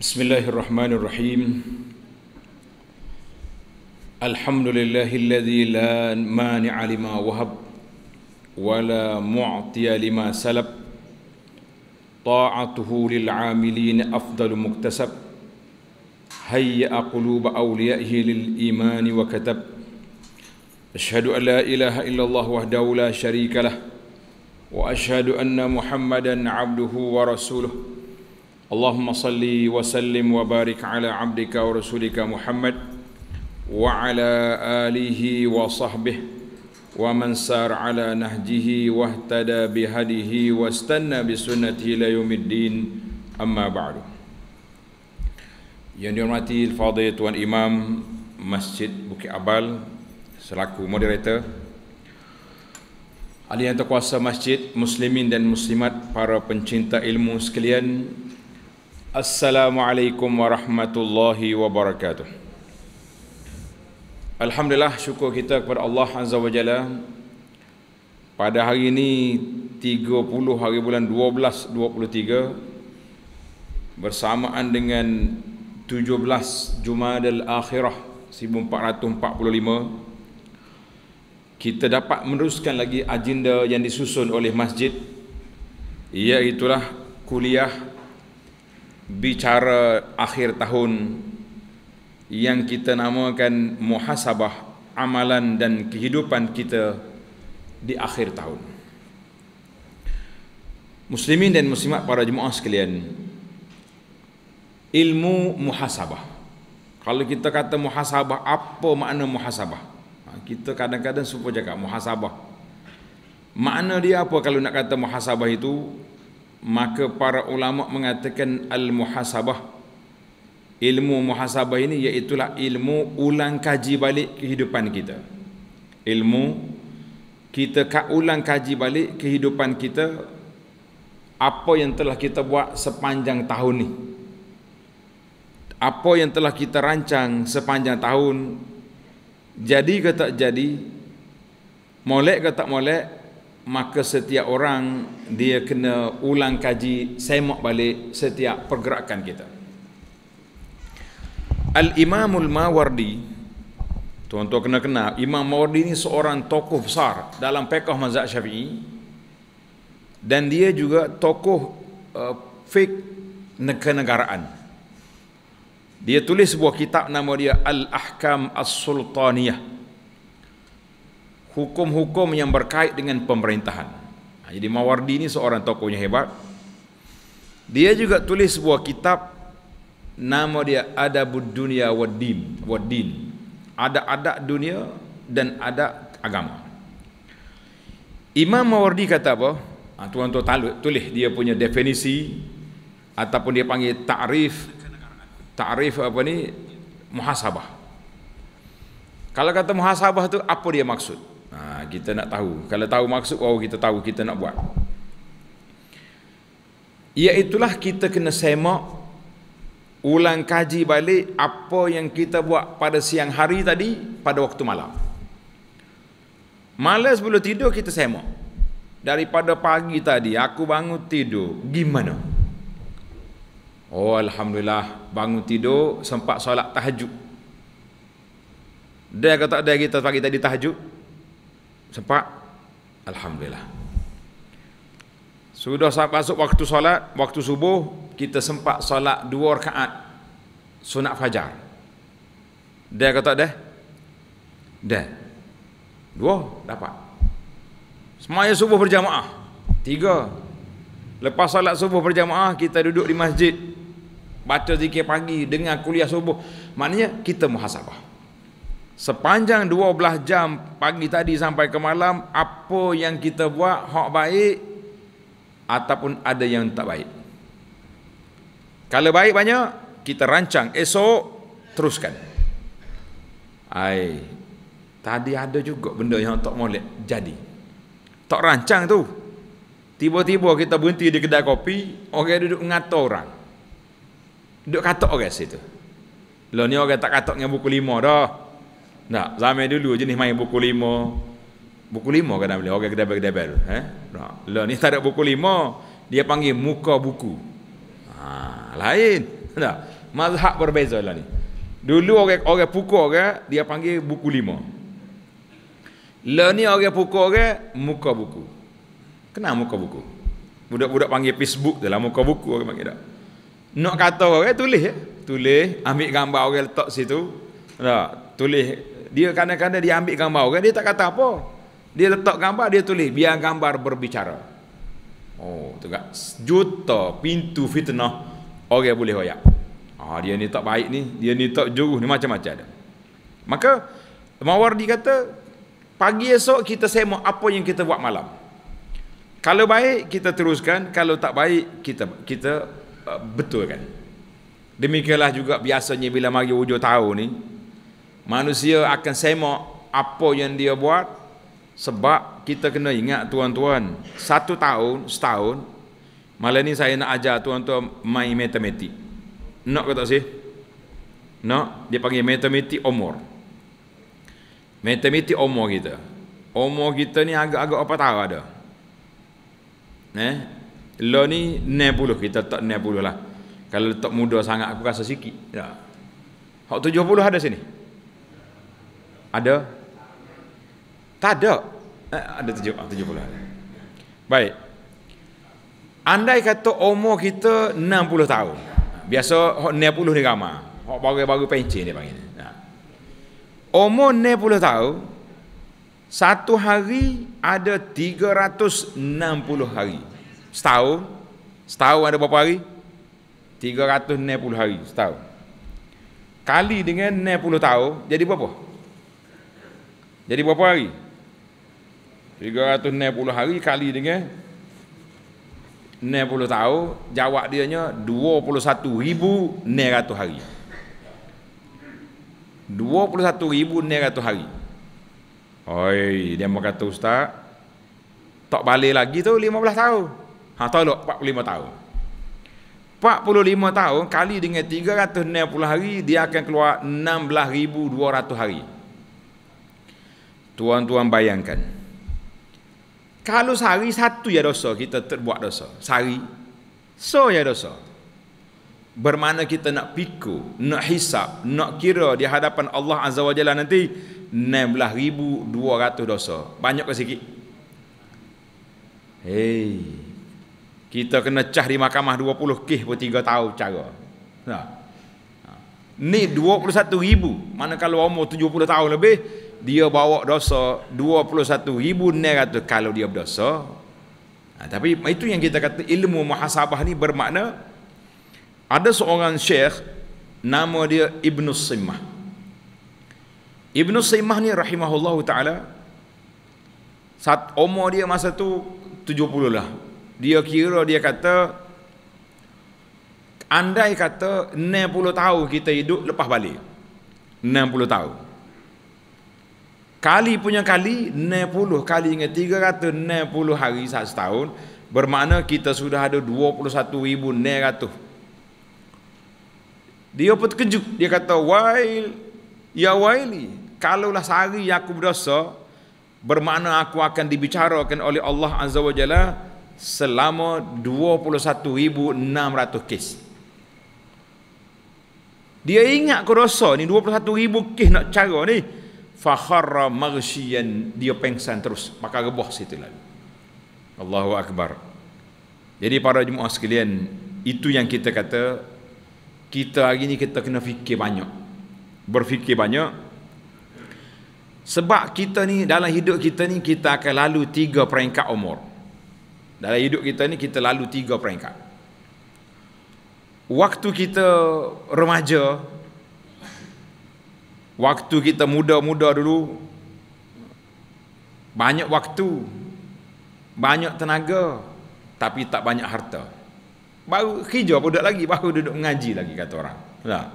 بسم الله الرحمن الرحيم الحمد لله الذي لا مانع لما وهب ولا معطي لما سلب طاعته للعاملين أفضل مكتسب هيأ قلوب أوليائه للإيمان وكتب أشهد أن لا إله إلا الله وحده لا شريك له وأشهد أن محمدا عبده ورسوله اللهم صل وسلم وبارك ala عبدك ورسولك محمد وعلى آله وصحبه ومن سار على نهجه واهتدى بهديه واستنى بسنته الى يوم الدين أما بعد Yang dihormati Fadil Tuan Imam Masjid Bukit Abal Selaku moderator Alian terkuasa Masjid Muslimin dan Muslimat Para pencinta ilmu sekalian Assalamualaikum warahmatullahi wabarakatuh. Alhamdulillah syukur kita kepada Allah Azza wa Jalla. Pada hari ini 30 hari bulan 12 23 bersamaan dengan 17 Jumadal Akhirah 1445 kita dapat meneruskan lagi agenda yang disusun oleh masjid iaitu kuliah bicara akhir tahun yang kita namakan muhasabah amalan dan kehidupan kita di akhir tahun. Muslimin dan muslimat para jemaah sekalian, ilmu muhasabah. Kalau kita kata muhasabah, apa makna muhasabah? Ha, kita kadang-kadang suka cakap muhasabah. Makna dia apa kalau nak kata muhasabah itu? maka para ulama mengatakan al muhasabah ilmu muhasabah ini iaitu ilmu ulang kaji balik kehidupan kita ilmu kita kat ulang kaji balik kehidupan kita apa yang telah kita buat sepanjang tahun ni apa yang telah kita rancang sepanjang tahun jadi ke tak jadi molek ke tak molek maka setiap orang dia kena ulang kaji semak balik setiap pergerakan kita Al-Imamul Mawardi tuan-tuan kena kenal Imam Mawardi ni seorang tokoh besar dalam pekah mazhab syafi'i dan dia juga tokoh uh, eh, fik kenegaraan dia tulis sebuah kitab nama dia Al-Ahkam Al-Ahkam As-Sultaniyah hukum-hukum yang berkait dengan pemerintahan. Ha, jadi Mawardi ini seorang tokohnya hebat. Dia juga tulis sebuah kitab nama dia Adab Dunia Waddin, Waddin. ada adab dunia dan ada agama. Imam Mawardi kata apa? Ha, tuan-tuan talut, tulis dia punya definisi ataupun dia panggil takrif, takrif apa ni? muhasabah. Kalau kata muhasabah tu apa dia maksud? Ha, kita nak tahu. Kalau tahu maksud baru kita tahu kita nak buat. Iaitulah kita kena semak ulang kaji balik apa yang kita buat pada siang hari tadi pada waktu malam. Malas belum tidur kita semak. Daripada pagi tadi aku bangun tidur. Gimana? Oh alhamdulillah bangun tidur sempat solat tahajud. Dia kata dia kita pagi tadi tahajud sempat alhamdulillah sudah sampai masuk waktu solat waktu subuh kita sempat solat dua rakaat sunat fajar dia kata deh deh dua dapat semaya subuh berjamaah tiga lepas solat subuh berjamaah kita duduk di masjid baca zikir pagi dengan kuliah subuh maknanya kita muhasabah sepanjang 12 jam pagi tadi sampai ke malam apa yang kita buat hak baik ataupun ada yang tak baik kalau baik banyak kita rancang esok teruskan Ay, tadi ada juga benda yang tak molek jadi tak rancang tu tiba-tiba kita berhenti di kedai kopi orang duduk ngata orang duduk katok orang situ lo lah ni orang tak katok dengan buku lima dah Nah zaman dulu jenis main buku lima. Buku lima kadang beli orang kedai kedai baru, eh. Tak. Lah ni tak ada buku lima, dia panggil muka buku. Ha, lain. Tak. Mazhab berbeza lah ni. Dulu orang orang pukul orang dia panggil buku lima. Lah ni orang pukul orang muka buku. Kena muka buku. Budak-budak panggil Facebook je lah, muka buku orang panggil tak. Nak kata orang tulis ya. Tulis, ambil gambar orang letak situ. Tak. Tulis dia kadang-kadang dia ambil gambar orang dia tak kata apa dia letak gambar dia tulis biar gambar berbicara oh tengok juta pintu fitnah orang boleh royak ah dia ni tak baik ni dia ni tak juruh ni macam-macam ada maka mawardi kata pagi esok kita semak apa yang kita buat malam kalau baik kita teruskan kalau tak baik kita kita uh, betulkan demikianlah juga biasanya bila mari hujung tahun ni manusia akan semak apa yang dia buat sebab kita kena ingat tuan-tuan satu tahun setahun malah ni saya nak ajar tuan-tuan main matematik nak ke tak sih nak dia panggil matematik umur matematik umur kita umur kita ni agak-agak apa tahu ada eh lo ni 90 kita tak 90 lah kalau tak muda sangat aku rasa sikit ya. Hak 70 ada sini. Ada? Tak ada. Eh, ada tujuh, ah, tujuh puluh. Baik. Andai kata umur kita puluh tahun. Biasa puluh ni ramah. Hak baru-baru ni dia panggil. Nah. Ha. Umur puluh tahun, satu hari ada tiga ratus enam puluh hari. Setahun, setahun ada berapa hari? Tiga ratus puluh hari setahun. Kali dengan puluh tahun, jadi berapa? Jadi berapa hari? 360 hari kali dengan eh? 60 tahun, jawab dia nya 21,900 hari. 21,900 hari. Oi, dia mau kata ustaz, tak balik lagi tu 15 tahun. Ha tolak 45 tahun. 45 tahun kali dengan 360 hari dia akan keluar 16200 hari. Tuan-tuan bayangkan. Kalau sehari satu ya dosa kita terbuat dosa. Sehari. So ya dosa. Bermana kita nak piku, nak hisap, nak kira di hadapan Allah Azza wa Jalla nanti 16200 dosa. Banyak ke sikit? Hei. Kita kena cah di mahkamah 20 kih pun 3 tahun cara. Nah. Ha. Ha. Ni ribu Mana kalau umur 70 tahun lebih dia bawa dosa 21,900 kalau dia berdosa ha, tapi itu yang kita kata ilmu muhasabah ni bermakna ada seorang syekh nama dia Ibnu Simah Ibnu Simah ni rahimahullahu taala saat umur dia masa tu 70 lah dia kira dia kata andai kata 60 tahun kita hidup lepas balik 60 tahun Kali punya kali, 90 kali dengan 390 hari setahun. Bermakna kita sudah ada 21,900. Dia pun terkejut. Dia kata, Wail, ya Waili, kalaulah sehari yang aku berdosa, bermakna aku akan dibicarakan oleh Allah Azza wa Jalla selama 21,600 kes. Dia ingat aku dosa ni, 21,000 kes nak cara ni fakhara marsyian dia pengsan terus maka rebah situ lalu Allahu akbar jadi para jemaah sekalian itu yang kita kata kita hari ni kita kena fikir banyak berfikir banyak sebab kita ni dalam hidup kita ni kita akan lalu tiga peringkat umur dalam hidup kita ni kita lalu tiga peringkat waktu kita remaja Waktu kita muda-muda dulu banyak waktu, banyak tenaga tapi tak banyak harta. Baru hijau budak lagi, baru duduk mengaji lagi kata orang. Tak.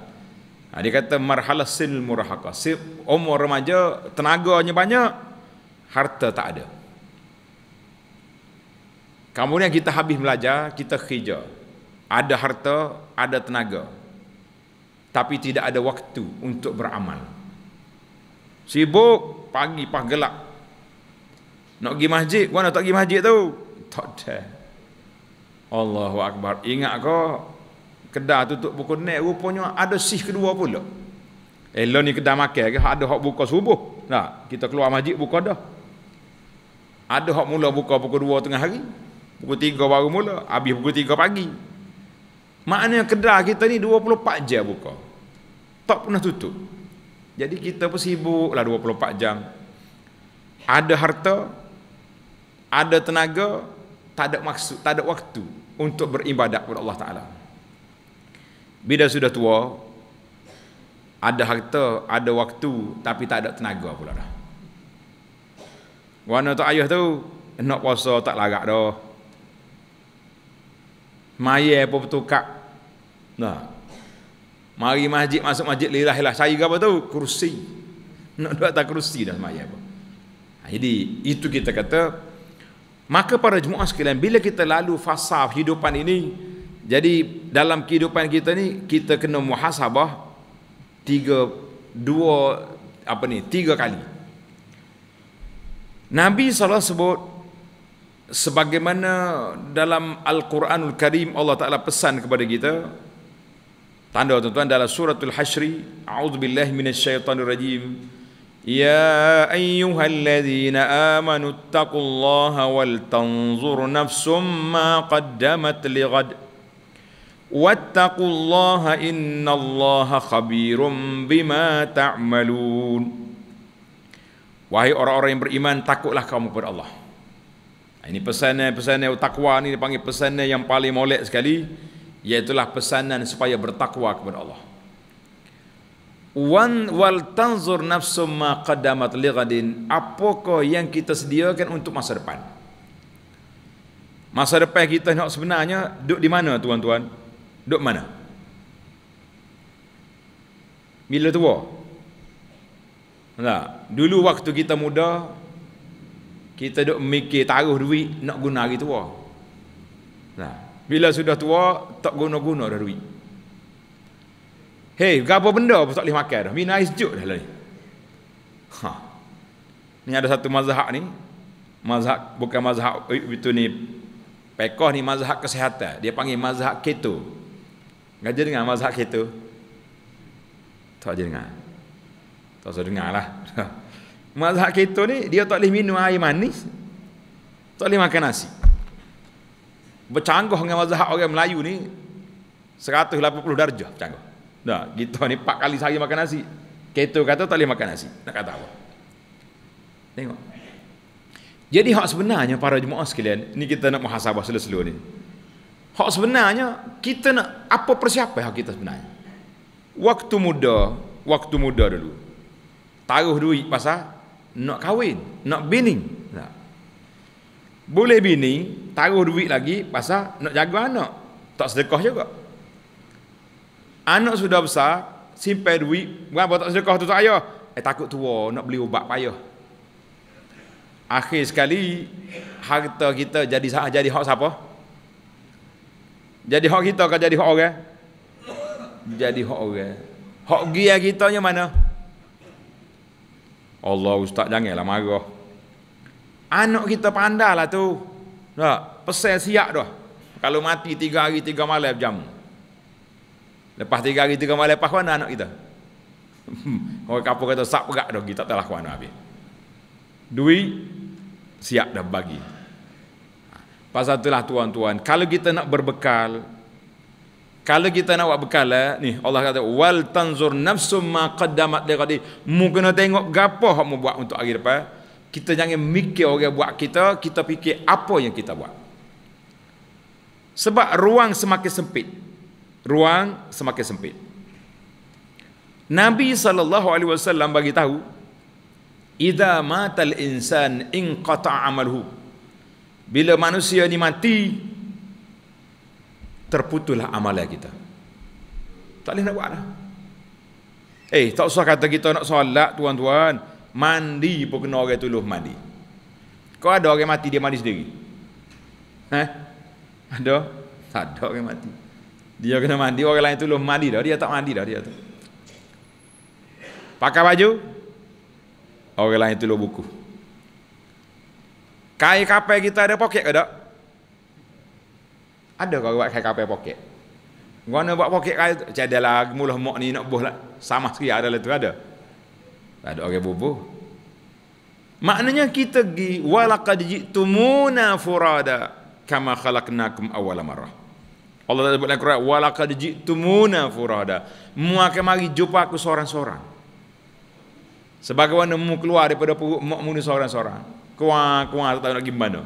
Ha, dia kata marhalah sil murahaka. Sip, umur remaja, tenaganya banyak, harta tak ada. Kemudian kita habis belajar, kita kerja. Ada harta, ada tenaga tapi tidak ada waktu untuk beramal. Sibuk pagi pas gelap. Nak pergi masjid, gua nak tak pergi masjid tu. Tak ada. Allahu akbar. Ingat kau. Kedah tutup pukul 9 rupanya ada sih kedua pula. Elo ni kedah makan ke ada hak buka subuh. Nah, kita keluar masjid buka dah. Ada hak mula buka pukul 2 tengah hari. Pukul 3 baru mula, habis pukul 3 pagi. Maknanya kedah kita ni 24 jam buka tak pernah tutup. Jadi kita pun sibuklah 24 jam. Ada harta, ada tenaga, tak ada maksud, tak ada waktu untuk beribadat kepada Allah Taala. Bila sudah tua, ada harta, ada waktu tapi tak ada tenaga pula dah. Warna tu ayah tu nak puasa tak larat dah. Mayer pun bertukar. Nah, Mari masjid masuk masjid lirah lah. Saya apa tahu? Kursi. Nak duduk atas kursi dah semaya apa. Ha, jadi itu kita kata maka para jemaah sekalian bila kita lalu fasa kehidupan ini jadi dalam kehidupan kita ni kita kena muhasabah tiga dua apa ni tiga kali. Nabi SAW sebut sebagaimana dalam Al-Quranul Karim Allah Ta'ala pesan kepada kita Tanda tuan-tuan dalam suratul hasyri A'udzubillah rajim Ya ayyuhalladzina amanu attaqullaha wal tanzur nafsum ma qaddamat ligad Wattaqullaha innallaha khabirum bima ta'malun Wahai orang-orang yang beriman takutlah kamu kepada Allah Ini pesan-pesan takwa ni dipanggil pesan yang paling molek sekali yaitulah pesanan supaya bertakwa kepada Allah. Wan wal tanzur nafsu ma qaddamat lighadin apakah yang kita sediakan untuk masa depan? Masa depan kita nak sebenarnya duduk di mana tuan-tuan? Duduk mana? Bila tua? Nah, Dulu waktu kita muda kita duduk mikir taruh duit nak guna hari tua. Tak. Bila sudah tua, tak guna-guna dah duit. Hei, apa benda pun tak boleh makan dah. Bina sejuk dah lain. Ha. Ni ada satu mazhab ni. Mazhab, bukan mazhab eh, itu ni. Pekoh ni mazhab kesehatan. Dia panggil mazhab keto. jadi dengar mazhab keto? Tak jadi dengar. Tak usah dengar lah. mazhab keto ni, dia tak boleh minum air manis. Tak boleh makan nasi bercanggah dengan mazhab orang Melayu ni 180 darjah bercanggah. Nah, kita ni 4 kali sehari makan nasi. Kita kata tak boleh makan nasi. Nak kata apa? Tengok. Jadi hak sebenarnya para jemaah sekalian, ni kita nak muhasabah selalu-selalu ni. Hak sebenarnya kita nak apa persiapan hak kita sebenarnya? Waktu muda, waktu muda dulu. Taruh duit pasal nak kahwin, nak bini. Boleh bini taruh duit lagi pasal nak jaga anak. Tak sedekah juga. Anak sudah besar, simpan duit, berapa tak sedekah tu tak ayah. Eh takut tua nak beli ubat payah. Akhir sekali harta kita jadi sah jadi hak siapa? Jadi hak kita ke jadi hak orang? Jadi hak orang. Hak gear kita nya mana? Allah ustaz janganlah marah. Anak kita pandai lah tu. Tak? Pesel siap dah. Kalau mati tiga hari, tiga malam jam, Lepas tiga hari, tiga malam, lepas mana anak kita? Kalau hmm, kapal kata, sap pegak dah. Kita telah kuana habis. Duit, siap dah bagi. Pasal itulah tuan-tuan, kalau kita nak berbekal, kalau kita nak buat bekal eh, ni Allah kata wal tanzur nafsum ma qaddamat li ghadin mu kena tengok gapo hak mu buat untuk hari depan kita jangan mikir orang buat kita, kita fikir apa yang kita buat. Sebab ruang semakin sempit. Ruang semakin sempit. Nabi sallallahu alaihi wasallam bagi tahu, "Idza matal insan inqata amaluhu." Bila manusia ni mati, terputuslah amalan kita. Tak boleh nak buat dah. Eh, tak usah kata kita nak solat, tuan-tuan. Mandi pun kena orang tolong mandi. Kau ada orang mati dia mandi sendiri? Ha? Ada? Tak ada orang mati. Dia kena mandi, orang lain tolong mandi dah. Dia tak mandi dah dia tu. Pakai baju? Orang lain tolong buku. Kain kapal kita ada poket ke tak? Ada kau buat kain kapal poket? Gua nak buat poket kain tu. Cadalah mula mak ni nak buh lah. Sama sekali ada lah tu ada ada orang bubuh maknanya kita gi walaqad jitumuna furada kama khalaqnakum awwala marrah Allah Taala sebut dalam Quran walaqad jitumuna furada mu akan mari jumpa aku seorang-seorang sebagaimana mu keluar daripada perut mak mu seorang-seorang kuang kuang tak tahu nak gimana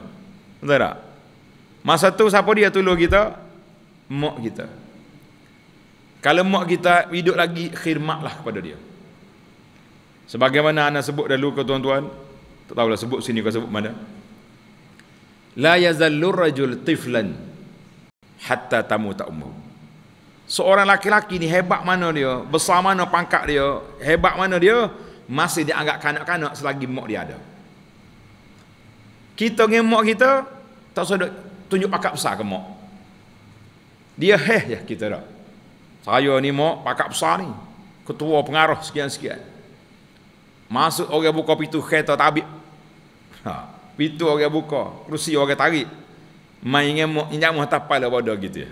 betul tak masa tu siapa dia tolong kita mak kita kalau mak kita hidup lagi khidmatlah kepada dia Sebagaimana anda sebut dahulu ke tuan-tuan, tak tahulah sebut sini ke sebut mana. La yazallur rajul tiflan hatta tamu tak umum. Seorang laki-laki ni hebat mana dia, besar mana pangkat dia, hebat mana dia, masih dianggap kanak-kanak selagi mak dia ada. Kita dengan mak kita, tak usah tunjuk pakat besar ke mak. Dia heh ya kita dah. Saya ni mak pakat besar ni. Ketua pengarah sekian-sekian. Masuk orang buka pintu kereta tabib. Ha, pintu orang buka, kerusi orang tarik. Main ingat mak nyamu tapal lah bodoh gitu. Ya.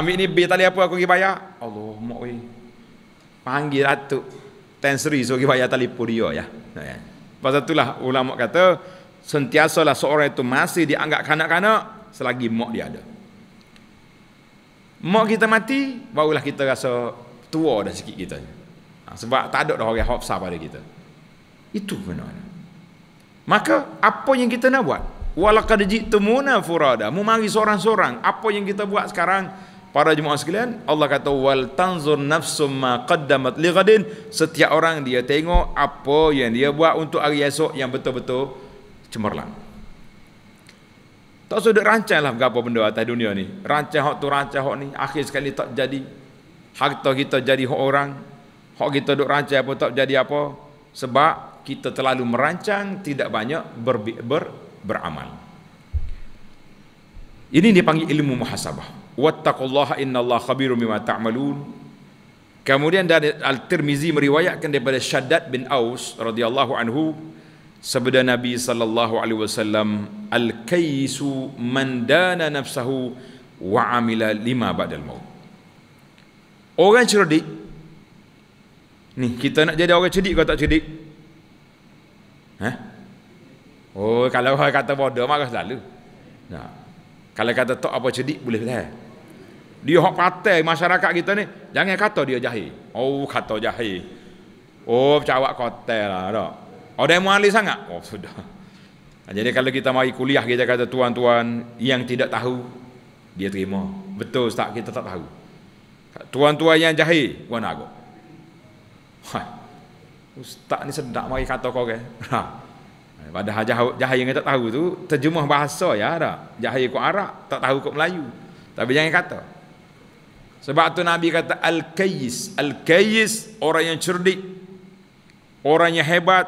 Ambil ni bil tali apa aku pergi bayar? Allah mak weh. Panggil atuk Tensri so pergi bayar tali dia ya. Ha, ya. Pasal itulah ulama kata sentiasalah seorang itu masih dianggap kanak-kanak selagi mak dia ada. Mak kita mati, barulah kita rasa tua dah sikit kita. Ha, sebab tak ada dah orang hafsah pada kita. Itu benar. Maka apa yang kita nak buat? Walaqad jitumuna furada. Mu mari seorang-seorang. Apa yang kita buat sekarang? Para jemaah sekalian, Allah kata wal tanzur nafsum ma qaddamat lighadin. Setiap orang dia tengok apa yang dia buat untuk hari esok yang betul-betul cemerlang. Tak sudah rancang lah berapa benda atas dunia ni. Rancang hak tu, rancang hak ni. Akhir sekali tak jadi. Harta kita jadi hak orang. Hak kita duk rancang apa tak jadi apa. Sebab kita terlalu merancang tidak banyak ber, ber, beramal ini dipanggil ilmu muhasabah wattaqullaha innallaha khabirum bima ta'malun kemudian dari al-Tirmizi meriwayatkan daripada Syaddad bin Aus radhiyallahu anhu sabda Nabi sallallahu alaihi wasallam al-kaisu man dana nafsahu wa amila lima ba'dal maut orang cerdik ni kita nak jadi orang cerdik kau tak cerdik Eh? Oh, kalau orang kata bodoh, marah selalu. Nah. Kalau kata tak apa cedik, boleh tak? Lah. Dia hak patah masyarakat kita ni, jangan kata dia jahil. Oh, kata jahil. Oh, cawak kotel lah. Tak? Oh, dia mualis sangat? Oh, sudah. Jadi kalau kita mari kuliah, kita kata tuan-tuan yang tidak tahu, dia terima. Betul tak? Kita tak tahu. Tuan-tuan yang jahil, gua nak Hai. Ustaz ni sedak mari kata kau ke. Ha. Eh, pada hajah jahaya yang tak tahu tu terjemah bahasa ya ada. Jahaya kau Arab tak tahu kau Melayu. Tapi jangan kata. Sebab tu Nabi kata al-kayyis, al-kayyis orang yang cerdik, orang yang hebat,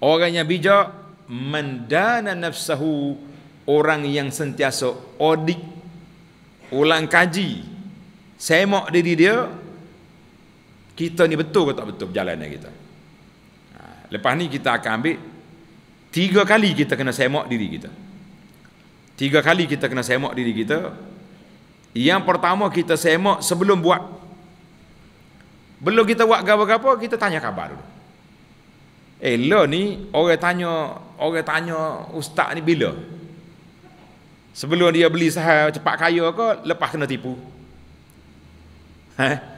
orang yang bijak mendana nafsahu orang yang sentiasa audit ulang kaji semak diri dia kita ni betul ke tak betul perjalanan kita ha, lepas ni kita akan ambil tiga kali kita kena semak diri kita tiga kali kita kena semak diri kita yang pertama kita semak sebelum buat belum kita buat gapa-gapa, kita tanya khabar dulu eh lo ni orang tanya orang tanya ustaz ni bila sebelum dia beli sahaja cepat kaya ke lepas kena tipu ha?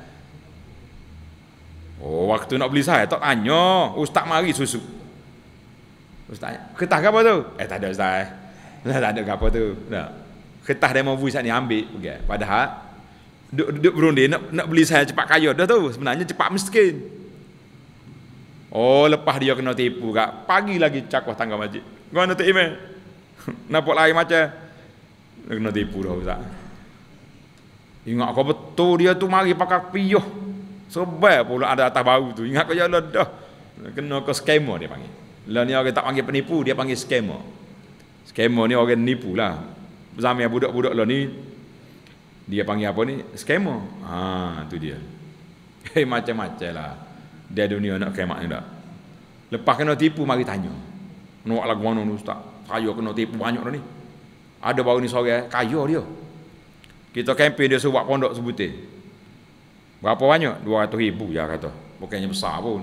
Oh, waktu nak beli saya tak tanya. Ustaz mari susu. Ustaz, ketah apa tu? Eh, tak ada ustaz. Nah, tak ada apa tu. Nah. Ketah dia mau saat ni ambil. Okay. Padahal, duduk, berunding nak, nak beli saya cepat kaya dah tu. Sebenarnya cepat miskin. Oh, lepas dia kena tipu kak. Pagi lagi cakwah tangga masjid. Kau nak tipu Nampak lain macam. Dia kena tipu dah ustaz. Ingat kau betul dia tu mari pakai piyuh. Sebab pula ada atas bau tu. Ingat kau jalan ya dah. Kena kau skamer dia panggil. Lah ni orang tak panggil penipu, dia panggil skamer. Skamer ni orang nipu lah. Zaman budak-budak lah ni, dia panggil apa ni? Skamer. Ha, tu dia. Hei, eh, macam-macam lah. Dia dunia nak kemak ni tak? Lepas kena tipu, mari tanya. Nak lagu mana ni ustaz? Saya kena tipu banyak dah ni. Ada baru ni sore, eh? Kayu dia. Kita kempen dia sebuah pondok sebutin. Berapa banyak? 200 ribu ya kata. Bukannya besar pun.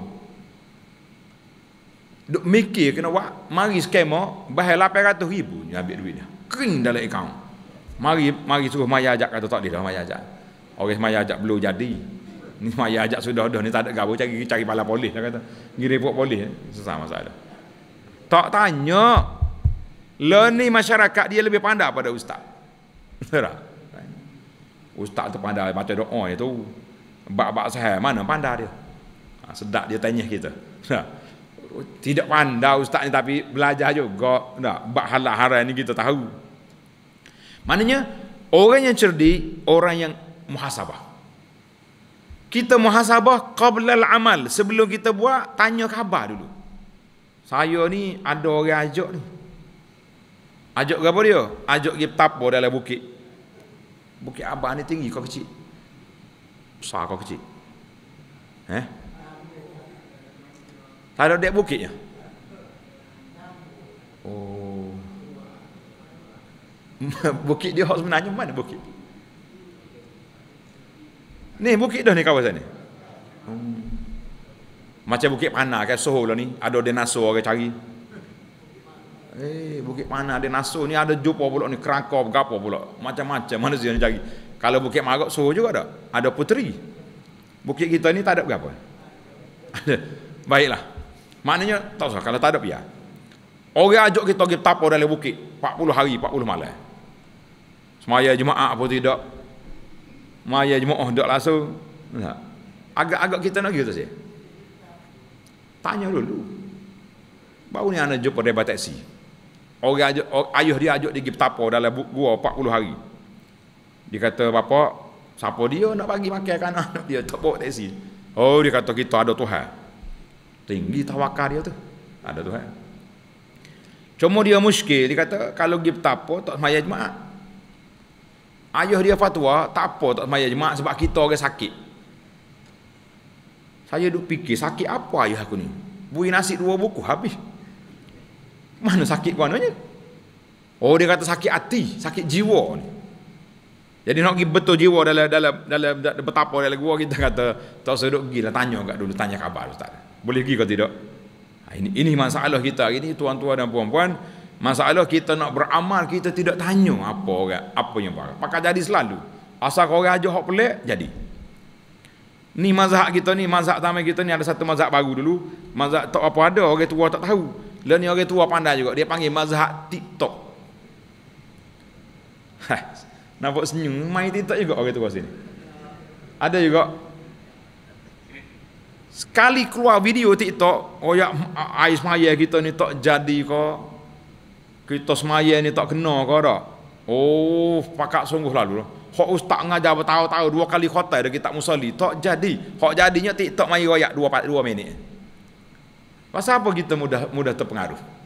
Duk mikir kena buat. Mari skema. Bahaya 800 ribu. Dia ambil duit dia. Kering dalam account. Mari mari suruh maya ajak kata tak dia maya ajak. Orang maya ajak belum jadi. Ni maya ajak sudah dah ni tak ada gabu cari cari pala polis dia kata. Ngi repot polis eh. sesama masalah. Tak tanya. Le lah masyarakat dia lebih pandai pada ustaz. Betul tak? Ustaz tu pandai baca doa itu bak-bak sahih mana pandai dia ha, sedap dia tanya kita ha. tidak pandai ustaz ni tapi belajar juga nah, bak halal haram ni kita tahu maknanya orang yang cerdik orang yang muhasabah kita muhasabah qablal amal sebelum kita buat tanya khabar dulu saya ni ada orang ajak ni ajak ke apa dia ajak ke tapo dalam bukit bukit abah ni tinggi kau kecil besar kau kecil eh tak ada dek bukitnya oh bukit dia sebenarnya mana bukit ni bukit dah ni kawasan ni hmm. macam bukit panah kan soho lah ni ada dinosaur orang cari Eh, bukit mana ada nasu ni ada jumpa pula ni kerangka apa pula. Macam-macam manusia ni jari. Kalau Bukit Marok suruh juga tak? Ada puteri. Bukit kita ni tak ada berapa. Ada. Baiklah. Maknanya tak usah kalau tak ada ya. Orang ajak kita pergi tapo dalam bukit 40 hari 40 malam. Semaya jemaah apa tidak? Semaya jemaah oh, tak langsung. Tak. Agak-agak kita nak gitu sih? Tanya dulu. Baru ni anak jumpa dari bateksi. Orang ajak ayuh dia ajak di gip tapo dalam gua 40 hari. Dia kata bapa, siapa dia nak bagi makan kan anak dia tepuk teksi. Oh dia kata kita ada Tuhan. Tinggi tawakal dia tu. Ada Tuhan. Cuma dia muskil, dia kata kalau pergi bertapa tak semaya jemaah. Ayah dia fatwa, tak apa tak semaya jemaah sebab kita orang sakit. Saya duk fikir sakit apa ayah aku ni? Bui nasi dua buku habis. Mana sakit kau Oh dia kata sakit hati, sakit jiwa ni. Jadi nak pergi betul jiwa dalam dalam dalam, betapa dalam gua kita kata tak usah duduk gila tanya agak dulu tanya khabar lah, ustaz. Boleh pergi ke tidak? Ha, ini ini masalah kita hari ini tuan-tuan dan puan-puan masalah kita nak beramal kita tidak tanya apa orang apa yang buat. Pakai jadi selalu. Asal kau orang ajar hak pelik jadi. Ni mazhab kita ni mazhab tamai kita ni ada satu mazhab baru dulu. Mazhab tak apa ada orang tua tak tahu. Lah ni orang tua pandai juga dia panggil mazhab TikTok. Nampak senyum main TikTok juga orang tua sini. Ada juga sekali keluar video TikTok, oh ya ais maya kita ni tak jadi ko. Kita semaya ni tak kena ko dah. Oh, pakak sungguh lalu. Hak lah. ustaz ngajar bertahun-tahun dua kali khotai dah kita musali, tak jadi. Hak jadinya TikTok mai royak 2 4 minit. Pasal apa kita mudah mudah terpengaruh?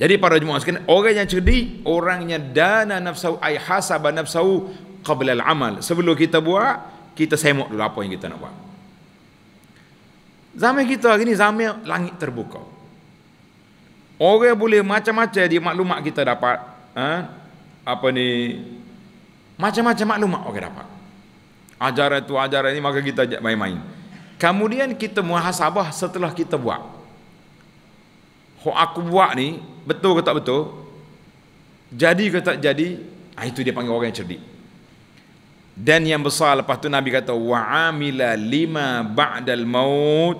Jadi para jemaah sekalian, orang yang cerdik, orang yang dana nafsu ai hasaba nafsu qabl amal. Sebelum kita buat, kita semak dulu apa yang kita nak buat. Zaman kita hari ni zaman langit terbuka. Orang boleh macam-macam dia maklumat kita dapat, ha? apa ni? Macam-macam maklumat orang dapat. Ajaran tu ajaran ni maka kita main-main. Kemudian kita muhasabah setelah kita buat hak aku buat ni betul ke tak betul jadi ke tak jadi ah itu dia panggil orang yang cerdik dan yang besar lepas tu nabi kata wa amila lima ba'dal maut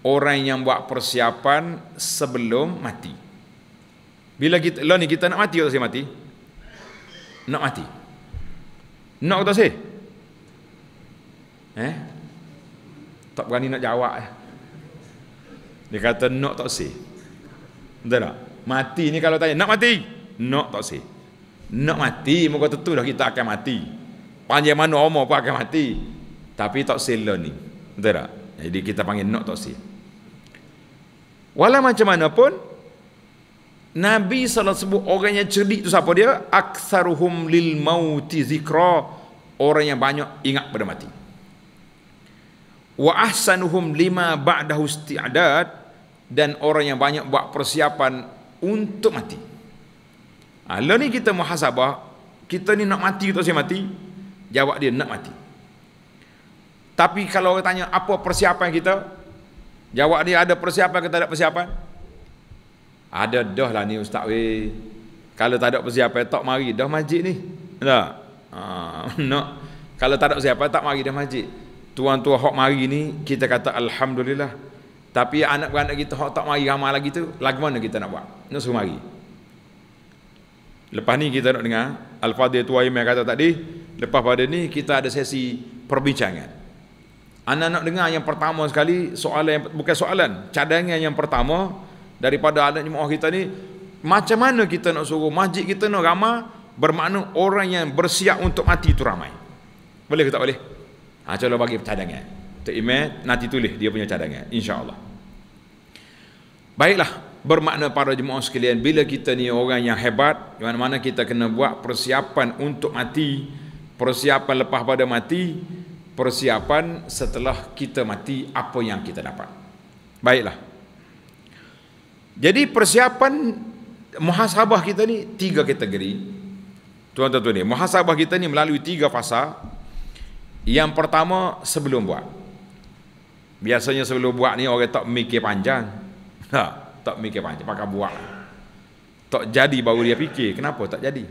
orang yang buat persiapan sebelum mati bila kita lo ni kita nak mati atau saya mati nak mati nak atau saya eh tak berani nak jawab eh dia kata nak tak saya Betul tak? Mati ni kalau tanya, nak mati? Nak tak sih. Nak mati, muka tentu dah kita akan mati. Panjang mana umur pun akan mati. Tapi tak sih lah ni. Betul tak? Jadi kita panggil nak tak sih. Walau macam mana pun, Nabi salah sebut orang yang cerdik tu siapa dia? Aksaruhum lil mauti zikra. Orang yang banyak ingat pada mati. Wa ahsanuhum lima ba'dahu isti'adad dan orang yang banyak buat persiapan untuk mati. Ha, lah ni kita muhasabah, kita ni nak mati atau saya mati? Jawab dia, nak mati. Tapi kalau orang tanya, apa persiapan kita? Jawab dia, ada persiapan atau tak ada persiapan? Ada dah lah ni Ustaz weh. Kalau tak ada persiapan, tak mari dah masjid ni. Tak? Ha, nak. Kalau tak ada persiapan, tak mari dah masjid. Tuan-tuan hok mari ni, kita kata Alhamdulillah. Tapi anak-anak kita hok tak mari ramai lagi tu, lagu mana kita nak buat? Nak suruh mari. Lepas ni kita nak dengar Al-Fadil Tuai yang kata tadi, lepas pada ni kita ada sesi perbincangan. Anak nak dengar yang pertama sekali soalan yang bukan soalan, cadangan yang pertama daripada anak jemaah kita ni, macam mana kita nak suruh masjid kita nak ramai bermakna orang yang bersiap untuk mati itu ramai. Boleh ke tak boleh? Ha, bagi cadangan. Tak Imel nanti tulis dia punya cadangan Insya Allah. baiklah bermakna para jemaah sekalian bila kita ni orang yang hebat di mana-mana kita kena buat persiapan untuk mati persiapan lepas pada mati persiapan setelah kita mati apa yang kita dapat baiklah jadi persiapan muhasabah kita ni tiga kategori tuan-tuan ni muhasabah kita ni melalui tiga fasa yang pertama sebelum buat Biasanya sebelum buat ni orang tak mikir panjang. Ha, tak mikir panjang, pakai buat. Lah. Tak jadi baru dia fikir, kenapa tak jadi?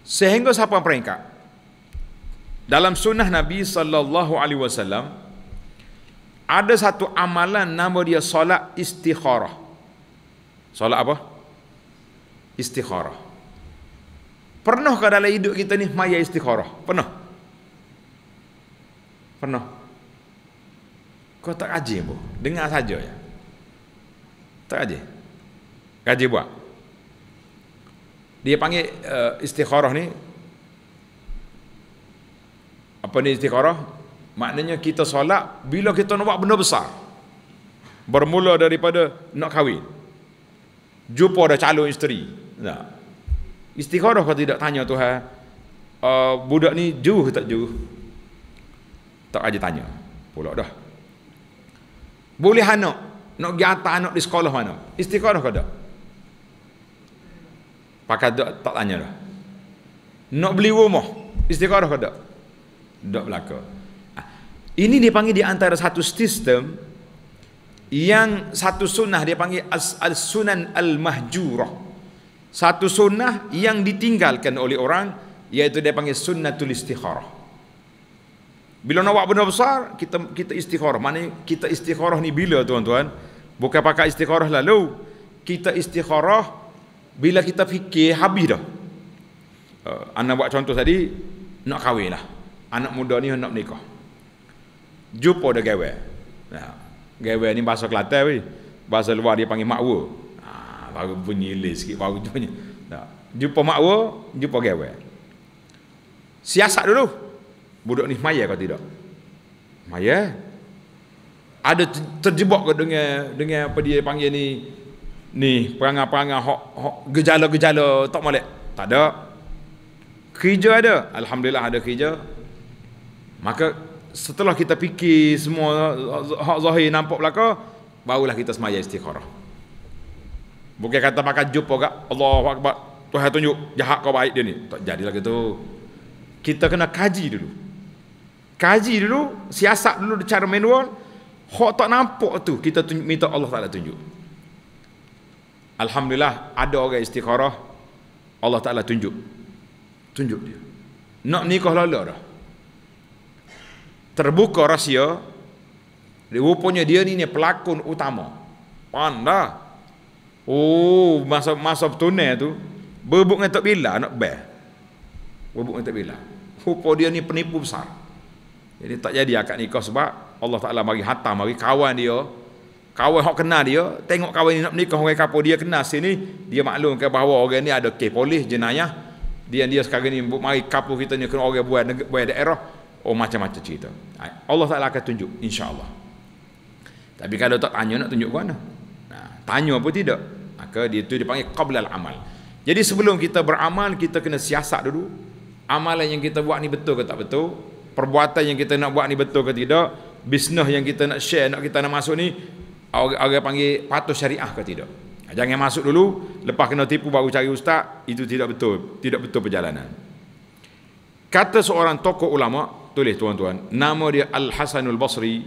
Sehingga siapa peringkat? Dalam sunnah Nabi sallallahu alaihi wasallam ada satu amalan nama dia solat istikharah. Solat apa? Istikharah. Pernah dalam hidup kita ni maya istikharah? Pernah? Pernah? Kau tak kaji bu. Dengar saja ya. Tak kaji. Kaji buat. Dia panggil uh, istikharah ni apa ni istiqoroh? Maknanya kita solat bila kita nak buat benda besar. Bermula daripada nak kahwin. Jumpa ada calon isteri. Nah. Istikharah kalau tidak tanya Tuhan, uh, budak ni jauh tak jauh? Tak aja tanya. Pulak dah. Boleh anak nak pergi hantar anak di sekolah mana? Istiqarah ke tak? Pakai tak tak tanya lah. Nak beli rumah, istiqarah ke tak? Tak berlaku. Ah, ini dipanggil di antara satu sistem yang satu sunnah dia panggil as al sunan al mahjurah. Satu sunnah yang ditinggalkan oleh orang yaitu dia panggil sunnatul istikharah. Bila nak buat benda besar, kita kita istikharah. Mana kita istikharah ni bila tuan-tuan? Bukan pakai istikharah lalu. Kita istikharah bila kita fikir habis dah. Uh, anak buat contoh tadi, nak kahwin lah. Anak muda ni nak nikah. Jumpa dia gawai. Nah, ha, gawai ni bahasa Kelantan weh. Bahasa luar dia panggil makwa. Ah, baru bunyi le sikit baru tu punya. Nah, jumpa makwa, jumpa gawai. Siasat dulu budak ni maya ke tidak maya ada terjebak ke dengan dengan apa dia panggil ni ni perangai-perangai hok, hok gejala-gejala tak molek tak ada kerja ada alhamdulillah ada kerja maka setelah kita fikir semua hak zahir nampak belaka barulah kita semaya istikharah bukan kata makan jumpa gak Allahu akbar Tuhan tunjuk jahat kau baik dia ni tak jadi lagi tu kita kena kaji dulu Kaji dulu, siasat dulu cara manual. Hak tak nampak tu, kita tunjuk, minta Allah Ta'ala tunjuk. Alhamdulillah, ada orang istikharah, Allah Ta'ala tunjuk. Tunjuk dia. Nak nikah lala dah. Terbuka rahsia, rupanya dia ni, pelakon utama. Pandai. Oh, masa masa tunai tu, berbuk dengan tak bila nak bel. Berbuk dengan tak bila. Rupa dia ni penipu besar. Jadi tak jadi akad nikah sebab Allah Ta'ala bagi hatta, bagi kawan dia. Kawan hok kenal dia, tengok kawan ni nak menikah orang kapal dia kenal sini. Dia maklumkan bahawa orang ni ada kes polis, jenayah. Dia dia sekarang ni mari kapal kita ni kena orang buat buat daerah. Oh macam-macam cerita. Allah Ta'ala akan tunjuk, insya Allah. Tapi kalau tak tanya nak tunjuk ke mana? Nah, tanya apa tidak? Maka dia tu dipanggil qablal amal. Jadi sebelum kita beramal, kita kena siasat dulu. Amalan yang kita buat ni betul ke tak betul? perbuatan yang kita nak buat ni betul ke tidak bisnes yang kita nak share nak kita nak masuk ni orang panggil patuh syariah ke tidak jangan masuk dulu lepas kena tipu baru cari ustaz itu tidak betul tidak betul perjalanan kata seorang tokoh ulama tulis tuan-tuan nama dia Al-Hasanul Basri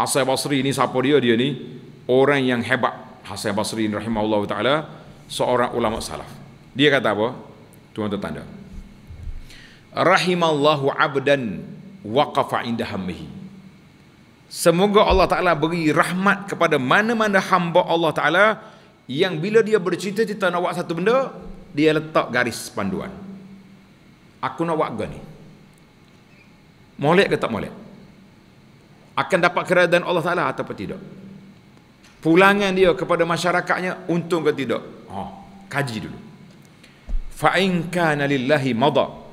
Hasan Basri ni siapa dia dia ni orang yang hebat Hasan Basri rahimahullah ta'ala seorang ulama salaf dia kata apa tuan-tuan tanda -tuan, rahimallahu abdan waqafa inda hammihi semoga Allah Taala beri rahmat kepada mana-mana hamba Allah Taala yang bila dia bercita-cita nak buat satu benda dia letak garis panduan aku nak buat gani molek ke tak molek akan dapat keredaan Allah Taala atau tidak pulangan dia kepada masyarakatnya untung ke tidak ha oh, kaji dulu fa lillahi madha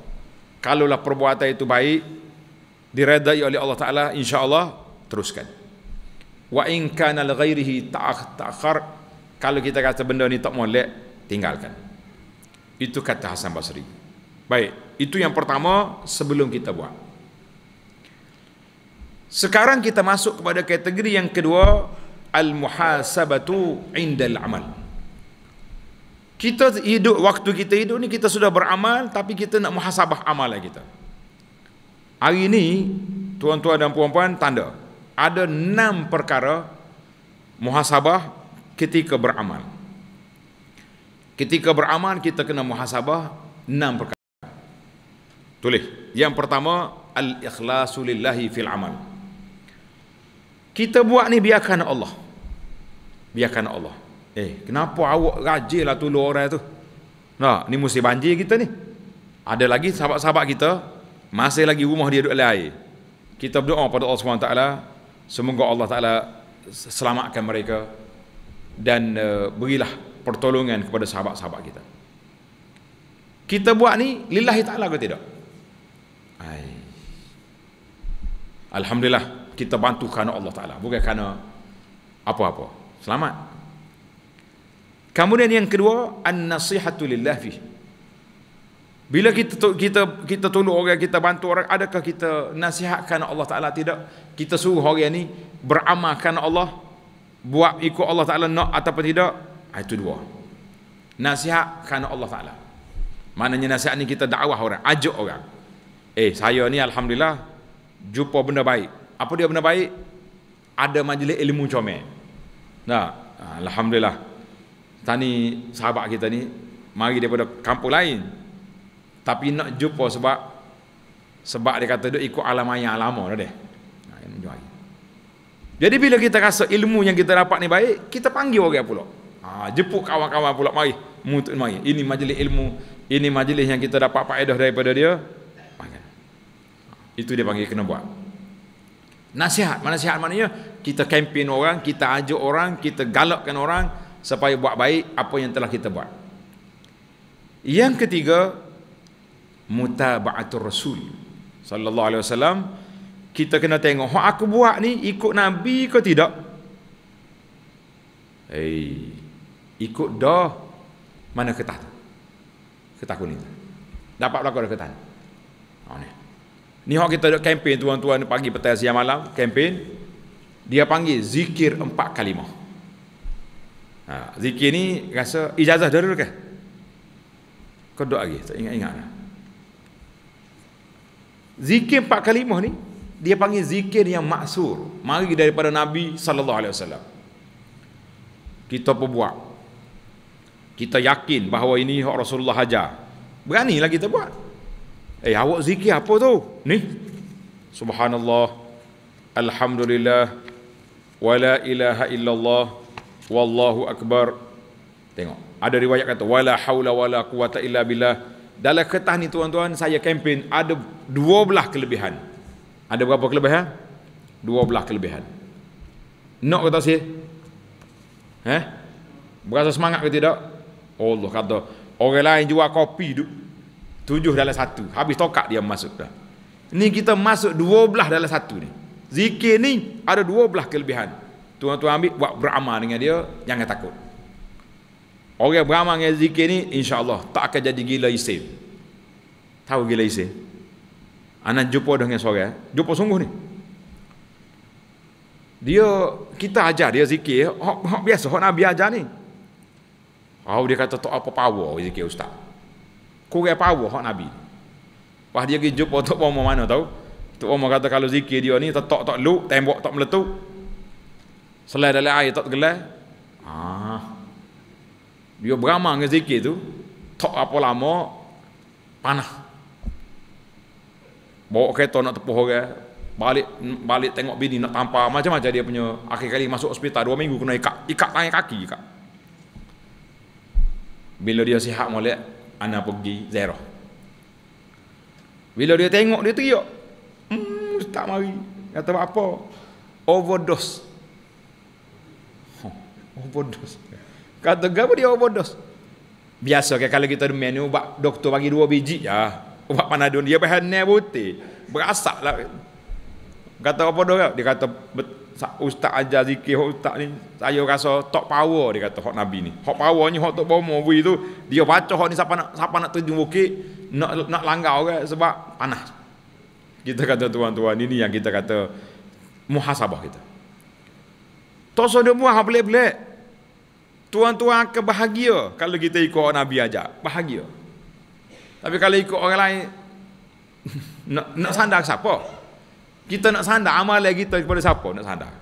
kalaulah perbuatan itu baik diredai oleh Allah Taala insya Allah teruskan wa in kana al ghairihi ta'akhkhar kalau kita kata benda ni tak molek tinggalkan itu kata Hasan Basri baik itu yang pertama sebelum kita buat sekarang kita masuk kepada kategori yang kedua al muhasabatu indal amal kita hidup waktu kita hidup ni kita sudah beramal tapi kita nak muhasabah amalan kita. Hari ini tuan-tuan dan puan-puan tanda ada enam perkara muhasabah ketika beramal. Ketika beramal kita kena muhasabah enam perkara. Tulis. Yang pertama al-ikhlasu lillahi fil amal. Kita buat ni biarkan Allah. Biarkan Allah. Eh, kenapa awak rajinlah tolong orang tu? Nah, ni musim banjir kita ni. Ada lagi sahabat-sahabat kita masih lagi rumah dia duduk dalam air. Kita berdoa pada Allah Subhanahu taala, semoga Allah taala selamatkan mereka dan uh, berilah pertolongan kepada sahabat-sahabat kita. Kita buat ni lillahi taala ke tidak? Hai. Alhamdulillah kita bantu kerana Allah taala, bukan kerana apa-apa. Selamat. Kemudian yang kedua an-nasihatu lillah fi. Bila kita kita kita tolong orang kita bantu orang adakah kita nasihatkan Allah Taala tidak? Kita suruh orang ni beramalkan Allah buat ikut Allah Taala nak atau tidak? Ah, itu dua. Nasihat kerana Allah Taala. Maknanya nasihat ni kita dakwah orang, ajak orang. Eh, saya ni alhamdulillah jumpa benda baik. Apa dia benda baik? Ada majlis ilmu comel. Nah, alhamdulillah tani sahabat kita ni mari daripada kampung lain tapi nak jumpa sebab sebab dia kata duk ikut alam ayah lama dah deh ha, jadi bila kita rasa ilmu yang kita dapat ni baik kita panggil orang pula ha, jemput kawan-kawan pula mari mutun mari ini majlis ilmu ini majlis yang kita dapat faedah daripada dia panggil. itu dia panggil kena buat nasihat mana nasihat maknanya kita kempen orang kita ajak orang kita galakkan orang supaya buat baik apa yang telah kita buat. Yang ketiga, mutaba'atul rasul sallallahu alaihi wasallam kita kena tengok hak aku buat ni ikut nabi ke tidak hey, ikut dah mana ketat? tu ketah kuning tu dapat belakang dah ketah oh, ni ni hak kita ada kempen tuan-tuan pagi petang siang malam kempen dia panggil zikir empat kalimah Ha, zikir ni rasa ijazah darurat ke? Kau doa lagi, tak ingat-ingat lah. Zikir empat kalimah ni, dia panggil zikir yang maksur. Mari daripada Nabi Sallallahu Alaihi Wasallam. Kita perbuat. Kita yakin bahawa ini Rasulullah hajar. Beranilah kita buat. Eh, awak zikir apa tu? Ni. Subhanallah. Alhamdulillah. Wala ilaha illallah wallahu akbar tengok ada riwayat kata wala haula wala quwata illa billah dalam kertas ni tuan-tuan saya kempen ada 12 kelebihan ada berapa kelebihan 12 kelebihan nak kata si eh berasa semangat ke tidak Allah kata orang lain jual kopi tu, tujuh dalam satu habis tokak dia masuk dah ni kita masuk 12 dalam satu ni zikir ni ada 12 kelebihan tuan-tuan ambil buat beramal dengan dia jangan takut orang yang beramal dengan zikir ni Allah tak akan jadi gila isim tahu gila isim anak jumpa dengan seorang eh? jumpa sungguh ni dia kita ajar dia zikir eh? hok, hok biasa hok nabi ajar ni Oh dia kata tak apa power zikir ustaz. Kurang power hak nabi. Pas dia pergi jumpa tok mama mana tahu. Tok mama kata kalau zikir dia ni tetok tak luk, tembok tak meletup selai dalam air tak tergelar ah dia beramah dengan zikir tu tak apa lama panah bawa kereta nak tepuh orang balik balik tengok bini nak tanpa macam-macam dia punya akhir kali masuk hospital dua minggu kena ikat ikat tangan kaki ikat bila dia sihat molek anak pergi zero bila dia tengok dia teriak hmm, tak mari kata apa overdose Orang bodoh. Kata gapo dia orang bodoh. Biasa ke kalau kita demam ni ubat doktor bagi dua biji ya. Ubat panadol dia bahan ne putih. Berasak lah. Kata apa bodoh ke? Dia kata ustaz ajar zikir hok ustaz ni saya rasa tok power dia kata hok nabi ni. Hok powernya ni hok tok bomo bui tu. Dia baca hok ni siapa nak siapa nak terjun bukit nak nak langgar orang sebab panas. Kita kata tuan-tuan ini yang kita kata muhasabah kita. Tak usah dia muah belik-belik. Tuan-tuan kebahagia kalau kita ikut orang Nabi aja Bahagia. Tapi kalau ikut orang lain, nak, nak sandar ke siapa? Kita nak sandar amal lagi kita kepada siapa nak sandar?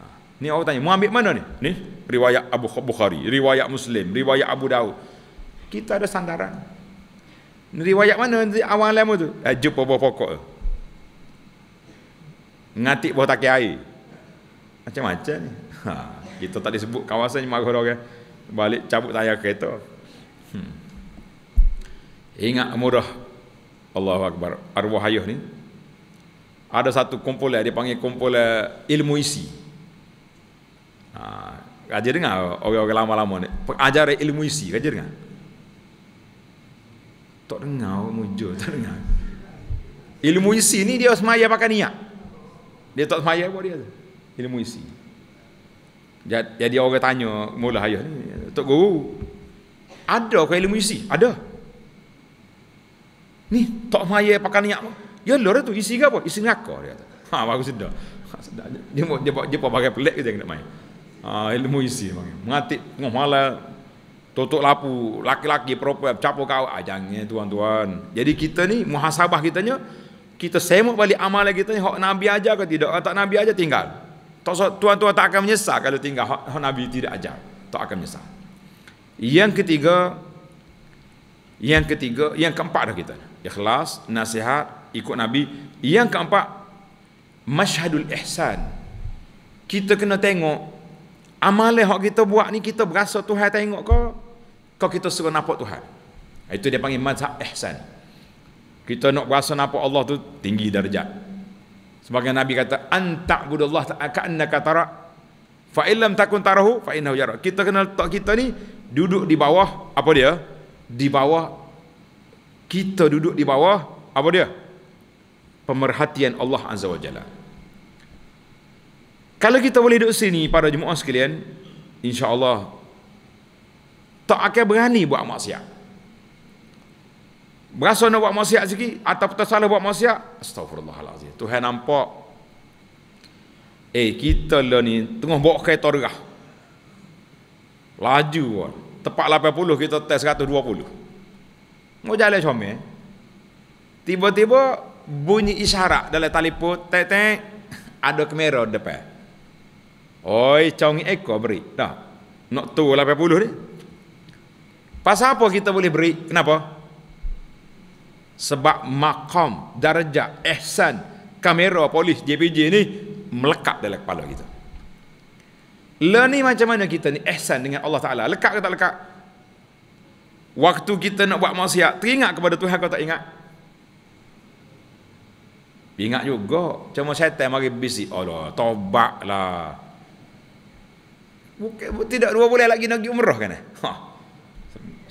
Ha. orang tanya, mau ambil mana ni? Ni riwayat Abu Bukhari, riwayat Muslim, riwayat Abu Daud. Kita ada sandaran. Ni riwayat mana ni awal lama tu? Eh, jumpa buah pokok tu. Ngatik buah takik air macam-macam ni. Ha, kita tak disebut kawasan yang marah orang. Balik cabut tayar kereta. Hmm. Ingat murah. Allahu Akbar. Arwah ayuh ni. Ada satu kumpulan. Dia panggil kumpulan eh, ilmu isi. Ha, Kajar dengar orang-orang lama-lama ni. Ajaran ilmu isi. Kajar dengar. Tak dengar orang muncul. Tak dengar. Ilmu isi ni dia semaya pakai niat. Dia tak semaya apa dia tu ilmu isi jadi orang tanya mula ayah ni tok guru ada ke ilmu isi ada ni tok maya pakai niat ya lor tu isi ke apa isi neraka dia kata ha bagus sedar sedar dia mau dia dia pakai bagai pelik dia nak main ha ilmu isi bang mengatik tengah malam totok lapu laki-laki perempuan capo kau ajangnya ah, tuan-tuan jadi kita ni muhasabah kitanya kita semak balik amalan kita ni hak nabi aja ke tidak tak nabi aja tinggal Tuan-tuan tak akan menyesal kalau tinggal Nabi tidak ajar. Tak akan menyesal. Yang ketiga, yang ketiga, yang keempat dah kita. Ikhlas, nasihat, ikut Nabi. Yang keempat, masyhadul ihsan. Kita kena tengok amalan yang kita buat ni kita berasa Tuhan tengok ke? Kau kita suruh nampak Tuhan. Itu dia panggil mazhab ihsan. Kita nak berasa nampak Allah tu tinggi darjat. Sebagai Nabi kata, antak antakbudullah ta'aka'anna katara' fa'illam takun tarahu fa'innahu jarak. Kita kenal tak kita ni, duduk di bawah, apa dia? Di bawah, kita duduk di bawah, apa dia? Pemerhatian Allah Azza wa Jalla. Kalau kita boleh duduk sini pada jemaah sekalian, insya Allah tak akan berani buat maksiat. Berasa nak buat maksiat sikit atau putus tersalah buat maksiat, astagfirullahalazim. Tuhan nampak. Eh, kita lah ni tengah bawa kereta derah. Laju kan. Tepat 80 kita test 120. Mau jalan suami eh? Tiba-tiba bunyi isyarat dalam telefon, tek tek ada kamera depan. Oi, cawangi ekor beri. Dah. Nak tu 80 ni. Pasal apa kita boleh beri? Kenapa? sebab makam, darjah, ihsan, kamera polis JPJ ni melekat dalam kepala kita. Lah ni macam mana kita ni ihsan dengan Allah Taala? Lekat ke tak lekat? Waktu kita nak buat maksiat, teringat kepada Tuhan kau tak ingat? Ingat juga. Cuma syaitan mari bisik, "Allah, lah. Bukan tidak dua boleh lagi nak pergi umrah kan? Ha.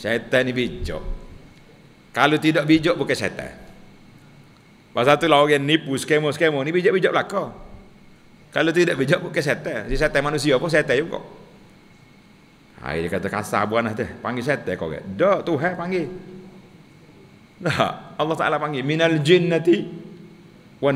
Syaitan ni bijak. Kalau tidak bijak bukan syaitan. Pasal tu lah orang nipu skema-skema ni bijak-bijak belakang. Kalau tidak bijak bukan syaitan. Si syaitan manusia pun syaitan juga. Hai dia kata kasar buah lah anak tu. Panggil syaitan kau kan. Dak Tuhan panggil. Tak. Allah Ta'ala panggil. Minal jin nanti.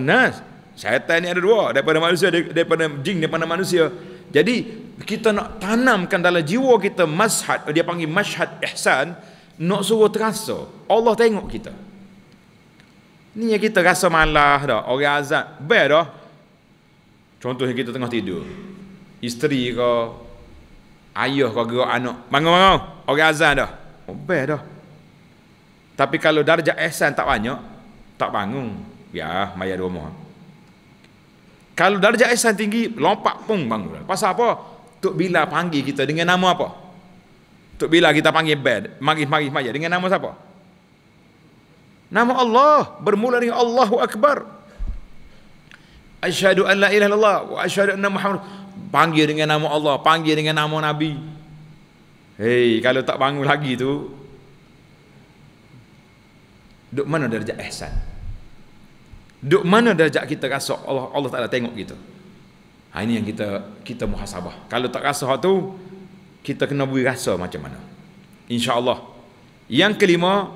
nas. Syaitan ni ada dua. Daripada manusia, daripada jin, daripada manusia. Jadi kita nak tanamkan dalam jiwa kita mashad. Dia panggil mashad ihsan. Ihsan nak suruh terasa. Allah tengok kita. Ni yang kita rasa malah dah. Orang azab. Baik dah. Contohnya kita tengah tidur. Isteri ke. Ayah ke gerak anak. Bangun-bangun. Orang azab dah. Oh, baik dah. Tapi kalau darjah ihsan tak banyak. Tak bangun. Ya, mayat rumah. Kalau darjah ihsan tinggi. Lompat pun bangun. Pasal apa? Tuk Bila panggil kita dengan nama apa? Tok bila kita panggil bad, magih-magih maja dengan nama siapa? Nama Allah bermula dengan Allahu Akbar. Asyhadu an la ilaha illallah wa asyhadu anna Muhammad panggil dengan nama Allah, panggil dengan nama Nabi. Hei, kalau tak bangun lagi tu duk mana darjat ihsan? Duk mana darjat kita rasa Allah Allah Taala tengok gitu. Ha ini yang kita kita muhasabah. Kalau tak rasa tu, kita kena beri rasa macam mana insyaallah yang kelima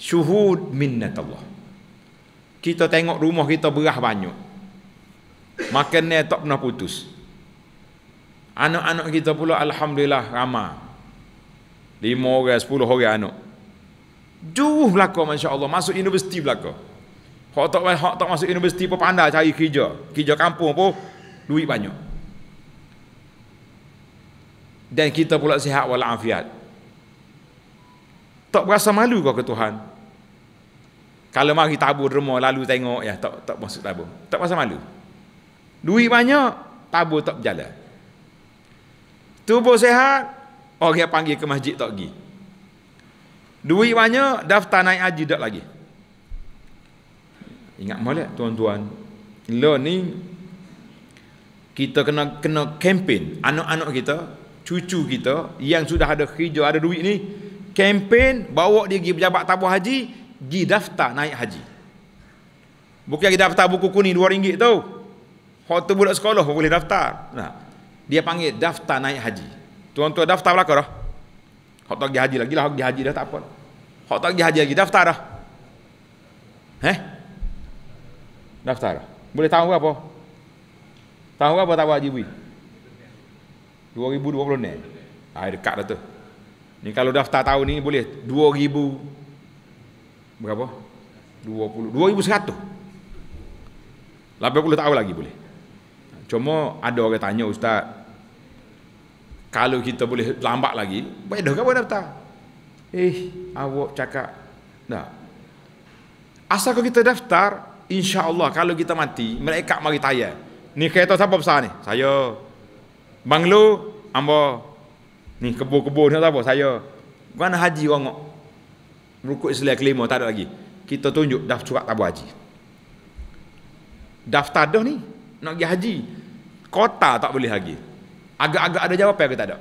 syuhud minnat Allah kita tengok rumah kita berah banyak makanan tak pernah putus anak-anak kita pula alhamdulillah ramah lima orang, sepuluh orang anak juruh belaka masya Allah masuk universiti belaka hak tak, tak masuk universiti pun pandai cari kerja kerja kampung pun duit banyak dan kita pula sihat walafiat tak berasa malu kau ke Tuhan kalau mari tabur derma lalu tengok ya tak tak masuk tabur tak rasa malu duit banyak tabur tak berjalan tubuh sehat. orang yang panggil ke masjid tak pergi duit banyak daftar naik haji tak lagi ingat molek tuan-tuan lo ni kita kena kena kempen anak-anak kita cucu kita yang sudah ada kerja ada duit ni kempen bawa dia pergi pejabat tabung haji pergi daftar naik haji bukan pergi daftar buku kuning dua ringgit tau waktu budak sekolah boleh daftar nah, dia panggil daftar naik haji tuan-tuan daftar belakang dah kalau tak pergi haji lagi lah pergi haji dah tak apa kalau tak pergi haji lagi daftar dah eh daftar dah boleh tahu apa tahu apa tak buat haji buih 2020 ni. Ah dekat dah tu. Ni kalau daftar tahun ni boleh 2000 berapa? 20 2100. 80 tahun lagi boleh. Cuma ada orang tanya ustaz kalau kita boleh lambat lagi, dah ke boleh daftar? Eh, awak cakap. Nah. Asal kita daftar, insyaallah kalau kita mati, mereka mari tayar. Ni kereta siapa besar ni? Saya. Banglo ambo ni kebun-kebun tak apa saya mana haji orang rukuk Islam kelima tak ada lagi. Kita tunjuk dah surat tabu haji. Daftar dah ni nak pergi haji. Kota tak boleh lagi. Agak-agak ada jawapan ke tak ada?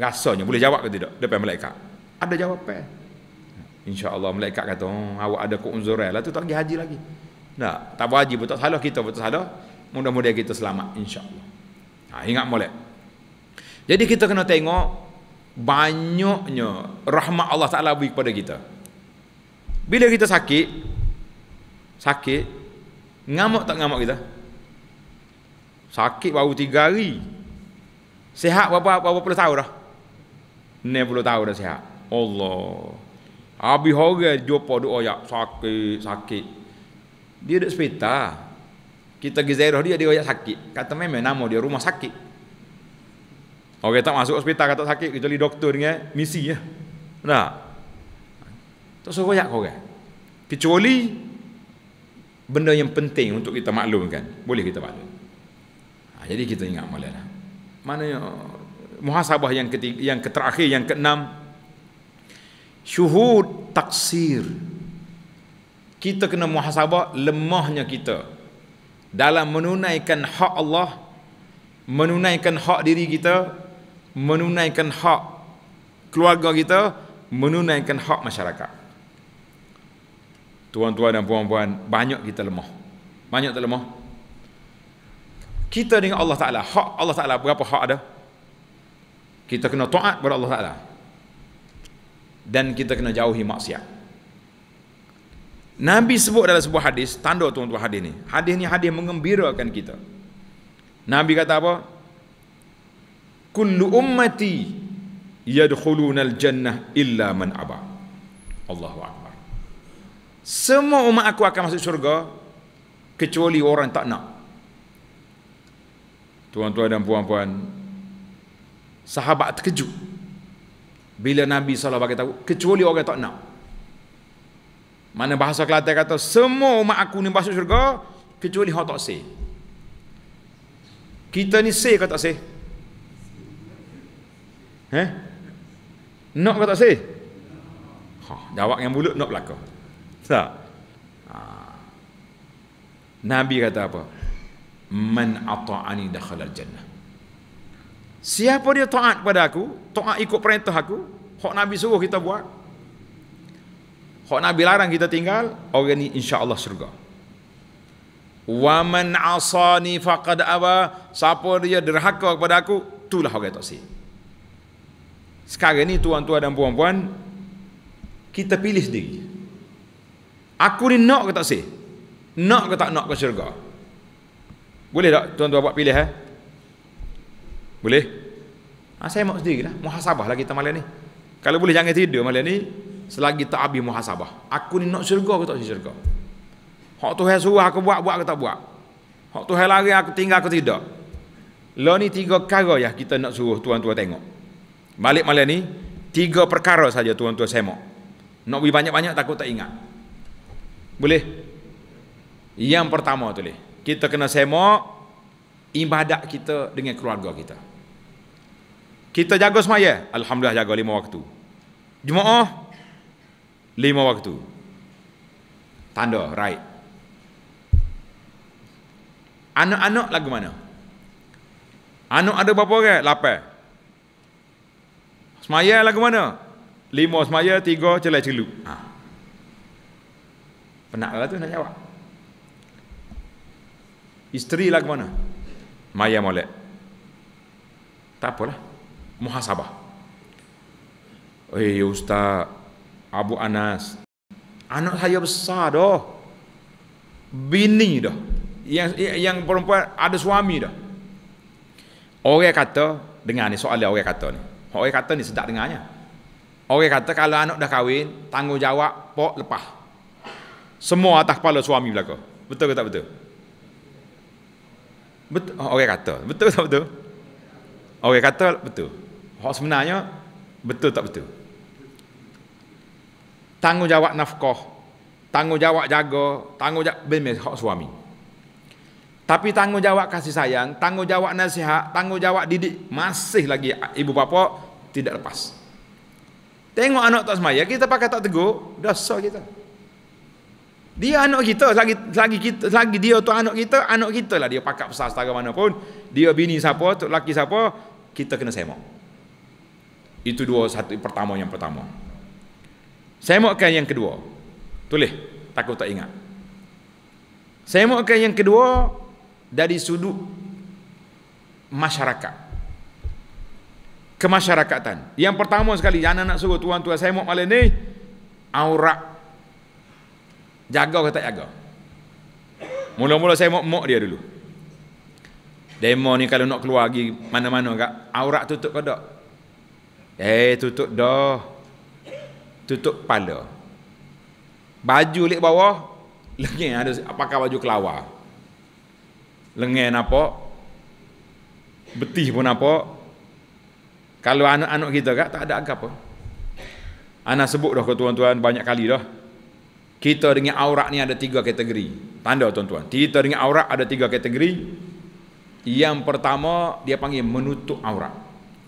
Rasanya boleh jawab ke tidak depan malaikat. Ada jawapan. Insya-Allah malaikat kata, oh, awak ada keuzuran lah tu tak pergi haji lagi." Tak tabu haji pun tak salah kita pun tak salah. Mudah-mudahan kita selamat insya-Allah. Ha, ingat boleh. Jadi kita kena tengok banyaknya rahmat Allah Ta'ala beri kepada kita. Bila kita sakit, sakit, ngamuk tak ngamuk kita? Sakit baru tiga hari. Sehat berapa, berapa puluh tahun dah? 60 tahun dah sehat. Allah. Habis hari jumpa Oh ya, sakit, sakit. Dia duduk sepeta kita pergi zairah dia, dia rakyat sakit. Kata memang nama dia rumah sakit. Orang okay, tak masuk hospital kata sakit, kita jadi doktor dengan eh, misi ya. Eh. Nah. Tak suruh rakyat kau kan? Kecuali benda yang penting untuk kita maklumkan. Boleh kita maklum. Ha, jadi kita ingat malam lah. yang muhasabah yang ketiga, yang terakhir, yang keenam. Syuhud taksir. Kita kena muhasabah lemahnya kita dalam menunaikan hak Allah menunaikan hak diri kita menunaikan hak keluarga kita menunaikan hak masyarakat tuan-tuan dan puan-puan banyak kita lemah banyak kita lemah kita dengan Allah Ta'ala hak Allah Ta'ala berapa hak ada kita kena taat kepada Allah Ta'ala dan kita kena jauhi maksiat Nabi sebut dalam sebuah hadis, tanda tuan-tuan hadis ni. Hadis ni hadis mengembirakan kita. Nabi kata apa? Kullu ummati yadkhuluna al-jannah illa man abah Allahu akbar. Semua umat aku akan masuk syurga kecuali orang tak nak. Tuan-tuan dan puan-puan, sahabat terkejut bila Nabi sallallahu alaihi wasallam bagi kecuali orang tak nak. Mana bahasa Kelantan kata semua umat aku ni masuk syurga kecuali hak tak say. Kita ni say ke tak say? Eh? Nak ke tak say? Ha, jawab yang bulat nak belaka. Tak. Ha. Nabi kata apa? Man ata'ani dakhal jannah Siapa dia taat pada aku, taat ikut perintah aku, hak Nabi suruh kita buat, kalau Nabi larang kita tinggal, orang ni insya-Allah syurga. Waman asani fakad awa, siapa dia derhaka kepada aku, itulah orang toksik. Sekarang ni tuan-tuan dan puan-puan, kita pilih sendiri. Aku ni nak ke tak sih? Nak ke tak nak ke syurga? Boleh tak tuan-tuan buat pilih eh? Boleh? Ha, saya mahu sendiri lah. Muhasabah lah kita malam ni. Kalau boleh jangan tidur malam ni selagi tak habis muhasabah. Aku ni nak syurga ke tak syurga? Hak Tuhan suruh aku buat, buat ke tak buat? Hak Tuhan lari aku tinggal ke tidak? Lo ni tiga perkara ya kita nak suruh tuan-tuan tengok. Balik malam ni, tiga perkara saja tuan-tuan semak. Nak beri banyak-banyak takut tak ingat. Boleh? Yang pertama tu leh. Kita kena semak ibadat kita dengan keluarga kita. Kita jaga semaya. Alhamdulillah jaga lima waktu. Jumaah, lima waktu tanda right anak-anak lagu mana anak ada berapa orang lapan semaya lagu mana lima semaya tiga celai celup ha. penat lah tu nak jawab isteri lagu mana maya molek tak apalah muhasabah Eh hey, ustaz Abu Anas. Anak saya besar dah. Bini dah. Yang yang perempuan ada suami dah. Orang kata, dengar ni soalan orang kata ni. Orang kata ni sedap dengarnya. Orang kata kalau anak dah kahwin, tanggungjawab pok lepas. Semua atas kepala suami belaka. Betul ke tak betul? Betul. Oh, orang kata, betul ke tak betul? Orang kata betul. Hak sebenarnya betul tak betul? tanggungjawab nafkah, tanggungjawab jaga, tanggungjawab bimbing hak suami. Tapi tanggungjawab kasih sayang, tanggungjawab nasihat, tanggungjawab didik masih lagi ibu bapa tidak lepas. Tengok anak tak semaya, kita pakai tak teguh, dosa kita. Dia anak kita, lagi lagi kita, lagi dia tu anak kita, anak kita lah dia pakai besar setara mana pun. Dia bini siapa, tu laki siapa, kita kena semak. Itu dua satu pertama yang pertama. Saya mahukan yang kedua. Tulis. Takut tak ingat. Saya mahukan yang kedua dari sudut masyarakat. Kemasyarakatan. Yang pertama sekali, yang anak nak suruh tuan-tuan saya mahu malam ni, aurat. Jaga ke tak jaga? Mula-mula saya mahu mok dia dulu. Demo ni kalau nak keluar lagi mana-mana kak, aurat tutup ke tak? Eh, tutup dah tutup kepala baju lek bawah lengan ada pakai baju kelawa? lengan apa betih pun apa kalau anak-anak kita kat tak ada apa anak sebut dah ke tuan-tuan banyak kali dah kita dengan aurat ni ada tiga kategori tanda tuan-tuan kita dengan aurat ada tiga kategori yang pertama dia panggil menutup aurat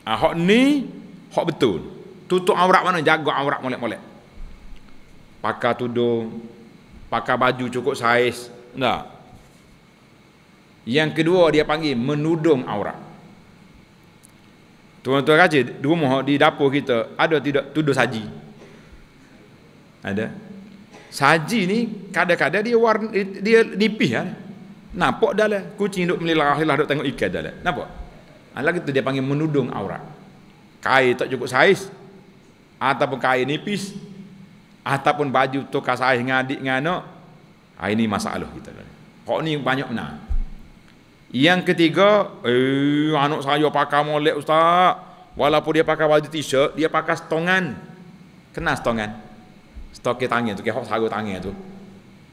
ahok ni hok betul Tutup aurat mana? Jaga aurat molek-molek. Pakai tudung, pakai baju cukup saiz. Nah. Yang kedua dia panggil menudung aurat. Tuan-tuan kaji, di rumah, di dapur kita, ada tidak tudung saji? Ada. Saji ni kadang-kadang dia warna dia nipis kan. Nampak lah kucing duk melilah lilah duk tengok ikan dalam. Nampak? Ah lagi tu dia panggil menudung aurat. Kain tak cukup saiz, ataupun kain nipis ataupun baju tu sahih dengan adik dengan anak ha, ini masalah kita kan. kok ni banyak nah yang ketiga eh anak saya pakai molek ustaz walaupun dia pakai baju t-shirt dia pakai stongan kena stongan stok ke tangan tu ke sagu tangan tu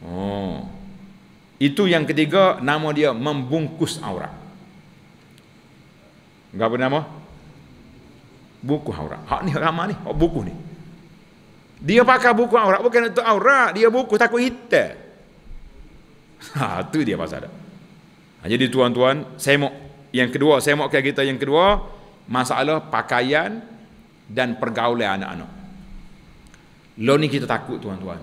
oh itu yang ketiga nama dia membungkus aurat apa nama? buku aurat. Hak ni ramah ni, hak buku ni. Dia pakai buku aurat bukan untuk aurat, dia buku takut hitam. Ha, tu dia pasal dah. Ha, jadi tuan-tuan, saya mau yang kedua, saya mau kita yang kedua, masalah pakaian dan pergaulan anak-anak. Lo ni kita takut tuan-tuan.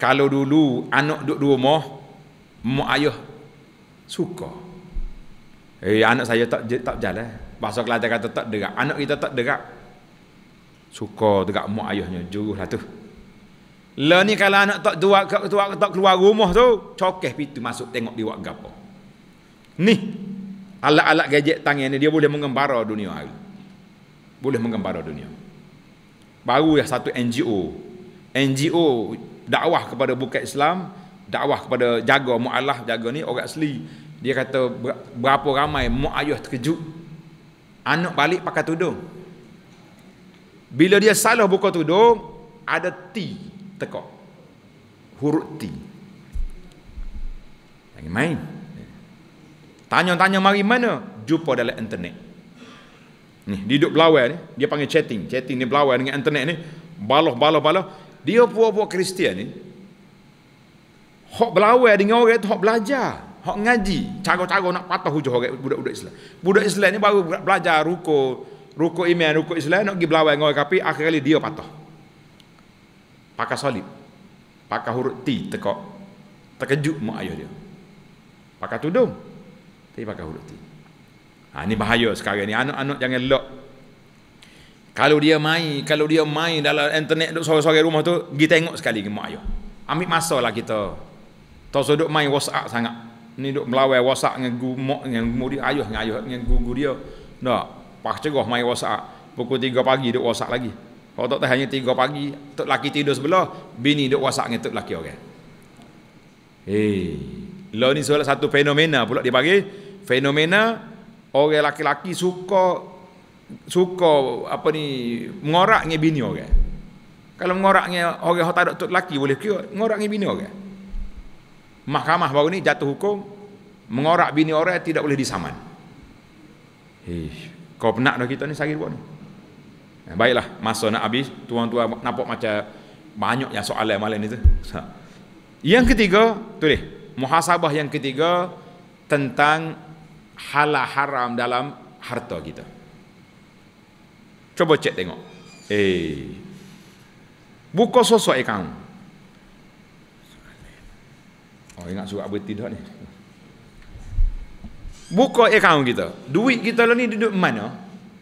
Kalau dulu anak duduk di rumah, mak ayah suka. Eh anak saya tak tak jalan. Bahasa Kelantan kata tak derak. Anak kita tak derak. Suka dekat mak ayahnya. Juruh lah tu. Lah ni kalau anak tak tua, tak, tua, tak keluar rumah tu. Cokeh pintu masuk tengok dia buat gapo. Ni. Alat-alat gadget tangan ni dia boleh mengembara dunia hari. Boleh mengembara dunia. Baru ya satu NGO. NGO dakwah kepada bukan Islam. Dakwah kepada jaga mu'alah jaga ni orang asli. Dia kata berapa ramai mu'ayuh terkejut anak balik pakai tudung. Bila dia salah buka tudung, ada T tekok. Huruf T. Lagi main. Tanya-tanya mari mana? Jumpa dalam internet. Ni, dia duduk berlawan ni. Dia panggil chatting. Chatting ni berlawan dengan internet ni. Baloh, baloh, baloh. Dia puak-puak Kristian ni. Hak berlawan dengan orang tu, hak belajar. Hak ngaji, cago-cago nak patah hujah orang budak-budak Islam. Budak Islam ni baru belajar ruko, ruko iman, ruko Islam nak pergi belawai dengan kafir, akhir kali dia patah. Pakai salib. Pakai huruf T tekok. Terkejut mak ayah dia. Pakai tudung. Tapi pakai huruf T. Ha, ni bahaya sekarang ni. Anak-anak jangan lock. Kalau dia main, kalau dia main dalam internet duduk sore-sore rumah tu, pergi tengok sekali ke mak ayah. Ambil masa lah kita. Tak usah main WhatsApp sangat ni duk melawai wasak dengan gumuk dengan gumuk dia ayuh dengan ayuh dengan gugu dia dak pas cegah mai wasak pukul 3 pagi duk wasak lagi kalau tak tahan hanya 3 pagi tok laki tidur sebelah bini duk wasak dengan tok laki orang okay? hey. eh lo ni salah satu fenomena pula dia panggil fenomena orang okay, laki-laki suka suka apa ni mengorak dengan bini orang okay? kalau mengorak dengan orang okay, tak ada tok laki boleh kira mengorak dengan bini orang okay? mahkamah baru ini jatuh hukum mengorak bini orang tidak boleh disaman. Ish, kau penat dah kita ni sehari dua ni. Ya, baiklah, masa nak habis, tuan-tuan nampak macam banyak yang soalan malam ni tu. Ha. Yang ketiga, tu deh, muhasabah yang ketiga tentang halal haram dalam harta kita. Cuba cek tengok. Eh. Buka sosok account ingat surat berhenti dah ni. Buka akaun kita. Duit kita lah ni duduk mana?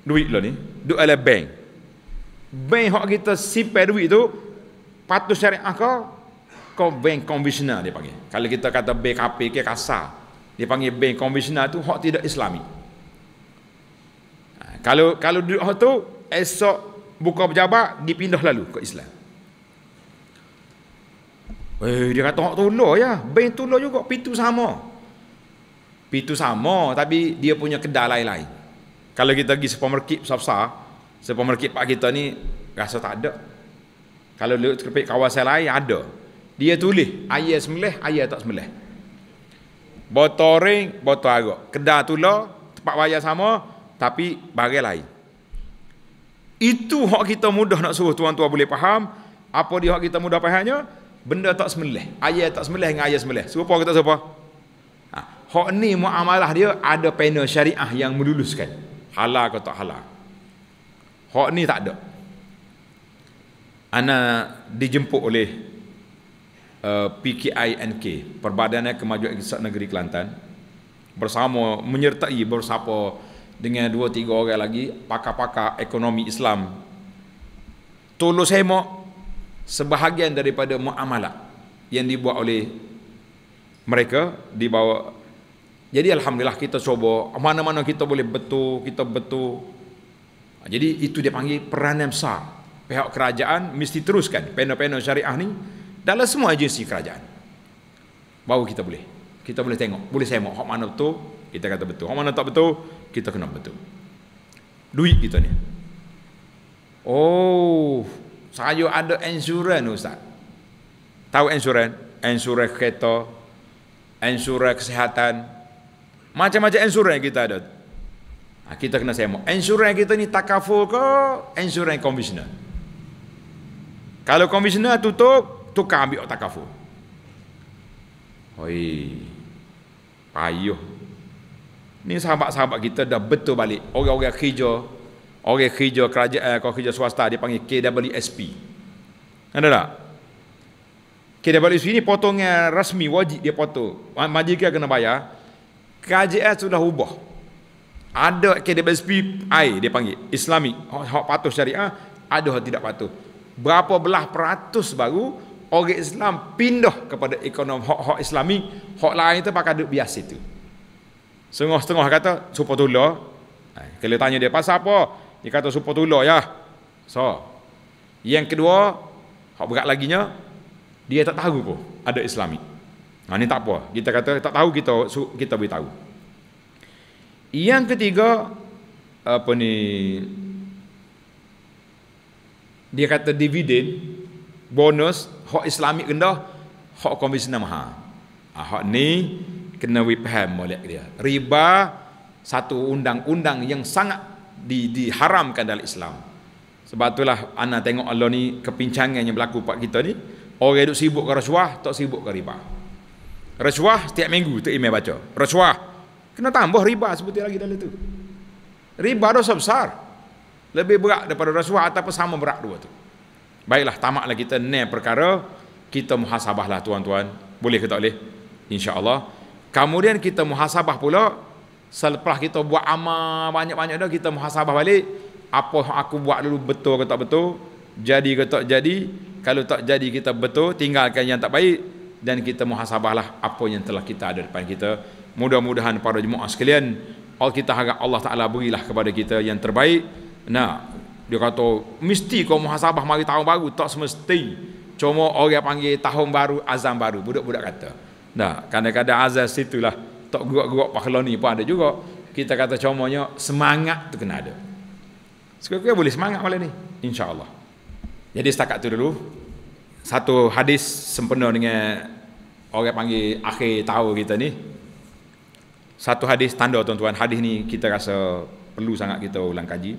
Duit lah ni. Duduk dalam bank. Bank hak kita simpan duit tu, patut syariah kau, kau bank konvensional dia panggil. Kalau kita kata BKP ke kasar, dia panggil bank konvensional tu hak tidak islami. Ha, kalau kalau duduk hak tu, esok buka pejabat, dipindah lalu ke Islam. Eh, dia kata orang tunda ya. Bank tunda juga. pintu sama. pintu sama. Tapi dia punya kedai lain-lain. Kalau kita pergi supermarket besar-besar. Supermarket pak kita ni. Rasa tak ada. Kalau lewat kerepek kawasan lain ada. Dia tulis. ayat semelih, ayat tak semelih. Botol ring, botol agak. Kedah tula, tempat bayar sama, tapi bagai lain. Itu hak kita mudah nak suruh tuan-tuan boleh faham. Apa dia hak kita mudah fahamnya? benda tak semelih ayat tak semelih dengan ayat semelih serupa ke tak serupa ha. hak ni muamalah dia ada panel syariah yang meluluskan halal ke tak halal hak ni tak ada ana dijemput oleh uh, eh, PKINK Perbadanan Kemajuan Kisah Negeri Kelantan bersama menyertai bersapa dengan dua tiga orang lagi pakar-pakar ekonomi Islam tolong saya sebahagian daripada muamalah yang dibuat oleh mereka di bawah jadi alhamdulillah kita cuba mana-mana kita boleh betul kita betul jadi itu dia panggil peranan besar pihak kerajaan mesti teruskan pena-pena syariah ni dalam semua agensi kerajaan baru kita boleh kita boleh tengok boleh semak hak mana betul kita kata betul hak mana tak betul kita kena betul duit kita ni oh saya ada insurans Ustaz. Tahu insurans? Insurans kereta, insurans kesihatan. Macam-macam insurans kita ada. Nah, ha, kita kena semak. Insurans kita ni takaful ke insurans konvensional? Kalau konvensional tutup, tukar ambil otak kafu. Hoi. Payuh. Ni sahabat-sahabat kita dah betul balik. Orang-orang kerja, orang kerja kerajaan kau eh, kerja swasta dia panggil KWSP ada tak KWSP ni potongnya rasmi wajib dia potong majikan kena bayar kerajaan sudah ubah ada KWSP I dia panggil islami hak patuh syariah ada hak tidak patuh berapa belah peratus baru orang Islam pindah kepada ekonomi hak-hak islami hak lain tu pakai duduk biasa tu setengah-setengah kata supaya tu eh, kalau tanya dia pasal apa dia kata supa tulah ya. So. Yang kedua, hak berat laginya dia tak tahu pun ada Islamik. Ha ni tak apa. Kita kata tak tahu kita kita boleh tahu. Yang ketiga apa ni dia kata dividen bonus hak Islamik rendah hak komisen mahal ah, ha, hak ni kena we paham oleh dia riba satu undang-undang yang sangat di, diharamkan dalam Islam. Sebab itulah anak tengok Allah ni kepincangan yang berlaku pak kita ni. Orang duk sibuk ke rasuah, tak sibuk ke riba. Rasuah setiap minggu tu email baca. Rasuah kena tambah riba sebut lagi dalam tu. Riba dosa besar. Lebih berat daripada rasuah ataupun sama berat dua tu. Baiklah tamaklah kita ni perkara kita muhasabahlah tuan-tuan. Boleh ke tak boleh? Insya-Allah. Kemudian kita muhasabah pula selepas kita buat amal banyak-banyak dah kita muhasabah balik apa yang aku buat dulu betul ke tak betul jadi ke tak jadi kalau tak jadi kita betul tinggalkan yang tak baik dan kita muhasabahlah apa yang telah kita ada depan kita mudah-mudahan para jemaah sekalian all kita harap Allah Taala berilah kepada kita yang terbaik nah dia kata mesti kau muhasabah mari tahun baru tak semesti cuma orang panggil tahun baru azam baru budak-budak kata nah kadang-kadang azam situlah tak gerak-gerak pahala ni pun ada juga. Kita kata comonya semangat tu kena ada. Sekarang boleh semangat malam ni. InsyaAllah. Jadi setakat tu dulu. Satu hadis sempena dengan orang panggil akhir tahun kita ni. Satu hadis tanda tuan-tuan. Hadis ni kita rasa perlu sangat kita ulang kaji.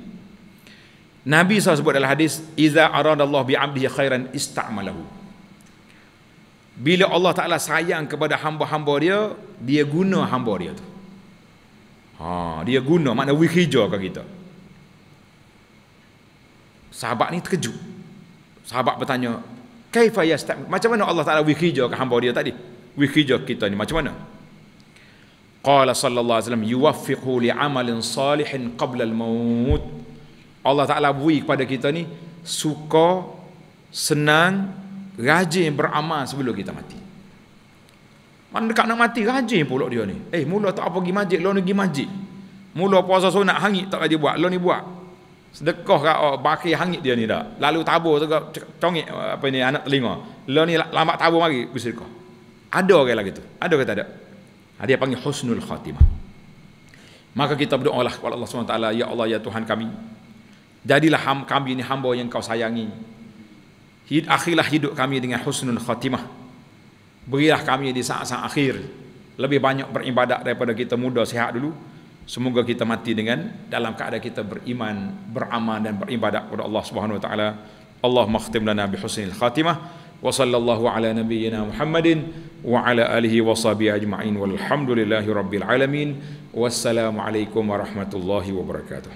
Nabi SAW sebut dalam hadis. Iza aradallah bi'abdihi khairan ista'malahu bila Allah Ta'ala sayang kepada hamba-hamba dia, dia guna hamba dia tu. Ha, dia guna, makna wikhijah ke kita. Sahabat ni terkejut. Sahabat bertanya, Kaifa yastam? Macam mana Allah Taala wikhija ke hamba dia tadi? Wikhija kita ni macam mana? Qala sallallahu alaihi wasallam yuwaffiqu li amalin salihin qabla al-maut. Allah Taala beri kepada kita ni suka, senang, rajin beramal sebelum kita mati. Mana dekat nak mati, rajin pula dia ni. Eh, mula tak apa pergi masjid, lalu ni pergi masjid. Mula puasa sunat, hangit tak rajin buat, lo ni buat. Sedekah kat oh, bakir hangit dia ni dah. Lalu tabur, tengok, congit oh, apa ni, anak telinga. Lo ni lambat tabur mari, bisa Ada orang lagi tu. Ada kata ada. Dia panggil husnul khatimah. Maka kita berdoa lah kepada Allah SWT, Ya Allah, Ya Tuhan kami. Jadilah kami ini hamba yang kau sayangi hid, akhirlah hidup kami dengan husnul khatimah berilah kami di saat-saat akhir lebih banyak beribadat daripada kita muda sihat dulu semoga kita mati dengan dalam keadaan kita beriman beramal dan beribadat kepada Allah Subhanahu wa taala Allah khtim lana bi husnil khatimah wa sallallahu ala nabiyyina Muhammadin wa ala alihi wa sahbihi ajma'in walhamdulillahi rabbil alamin wassalamu alaikum warahmatullahi wabarakatuh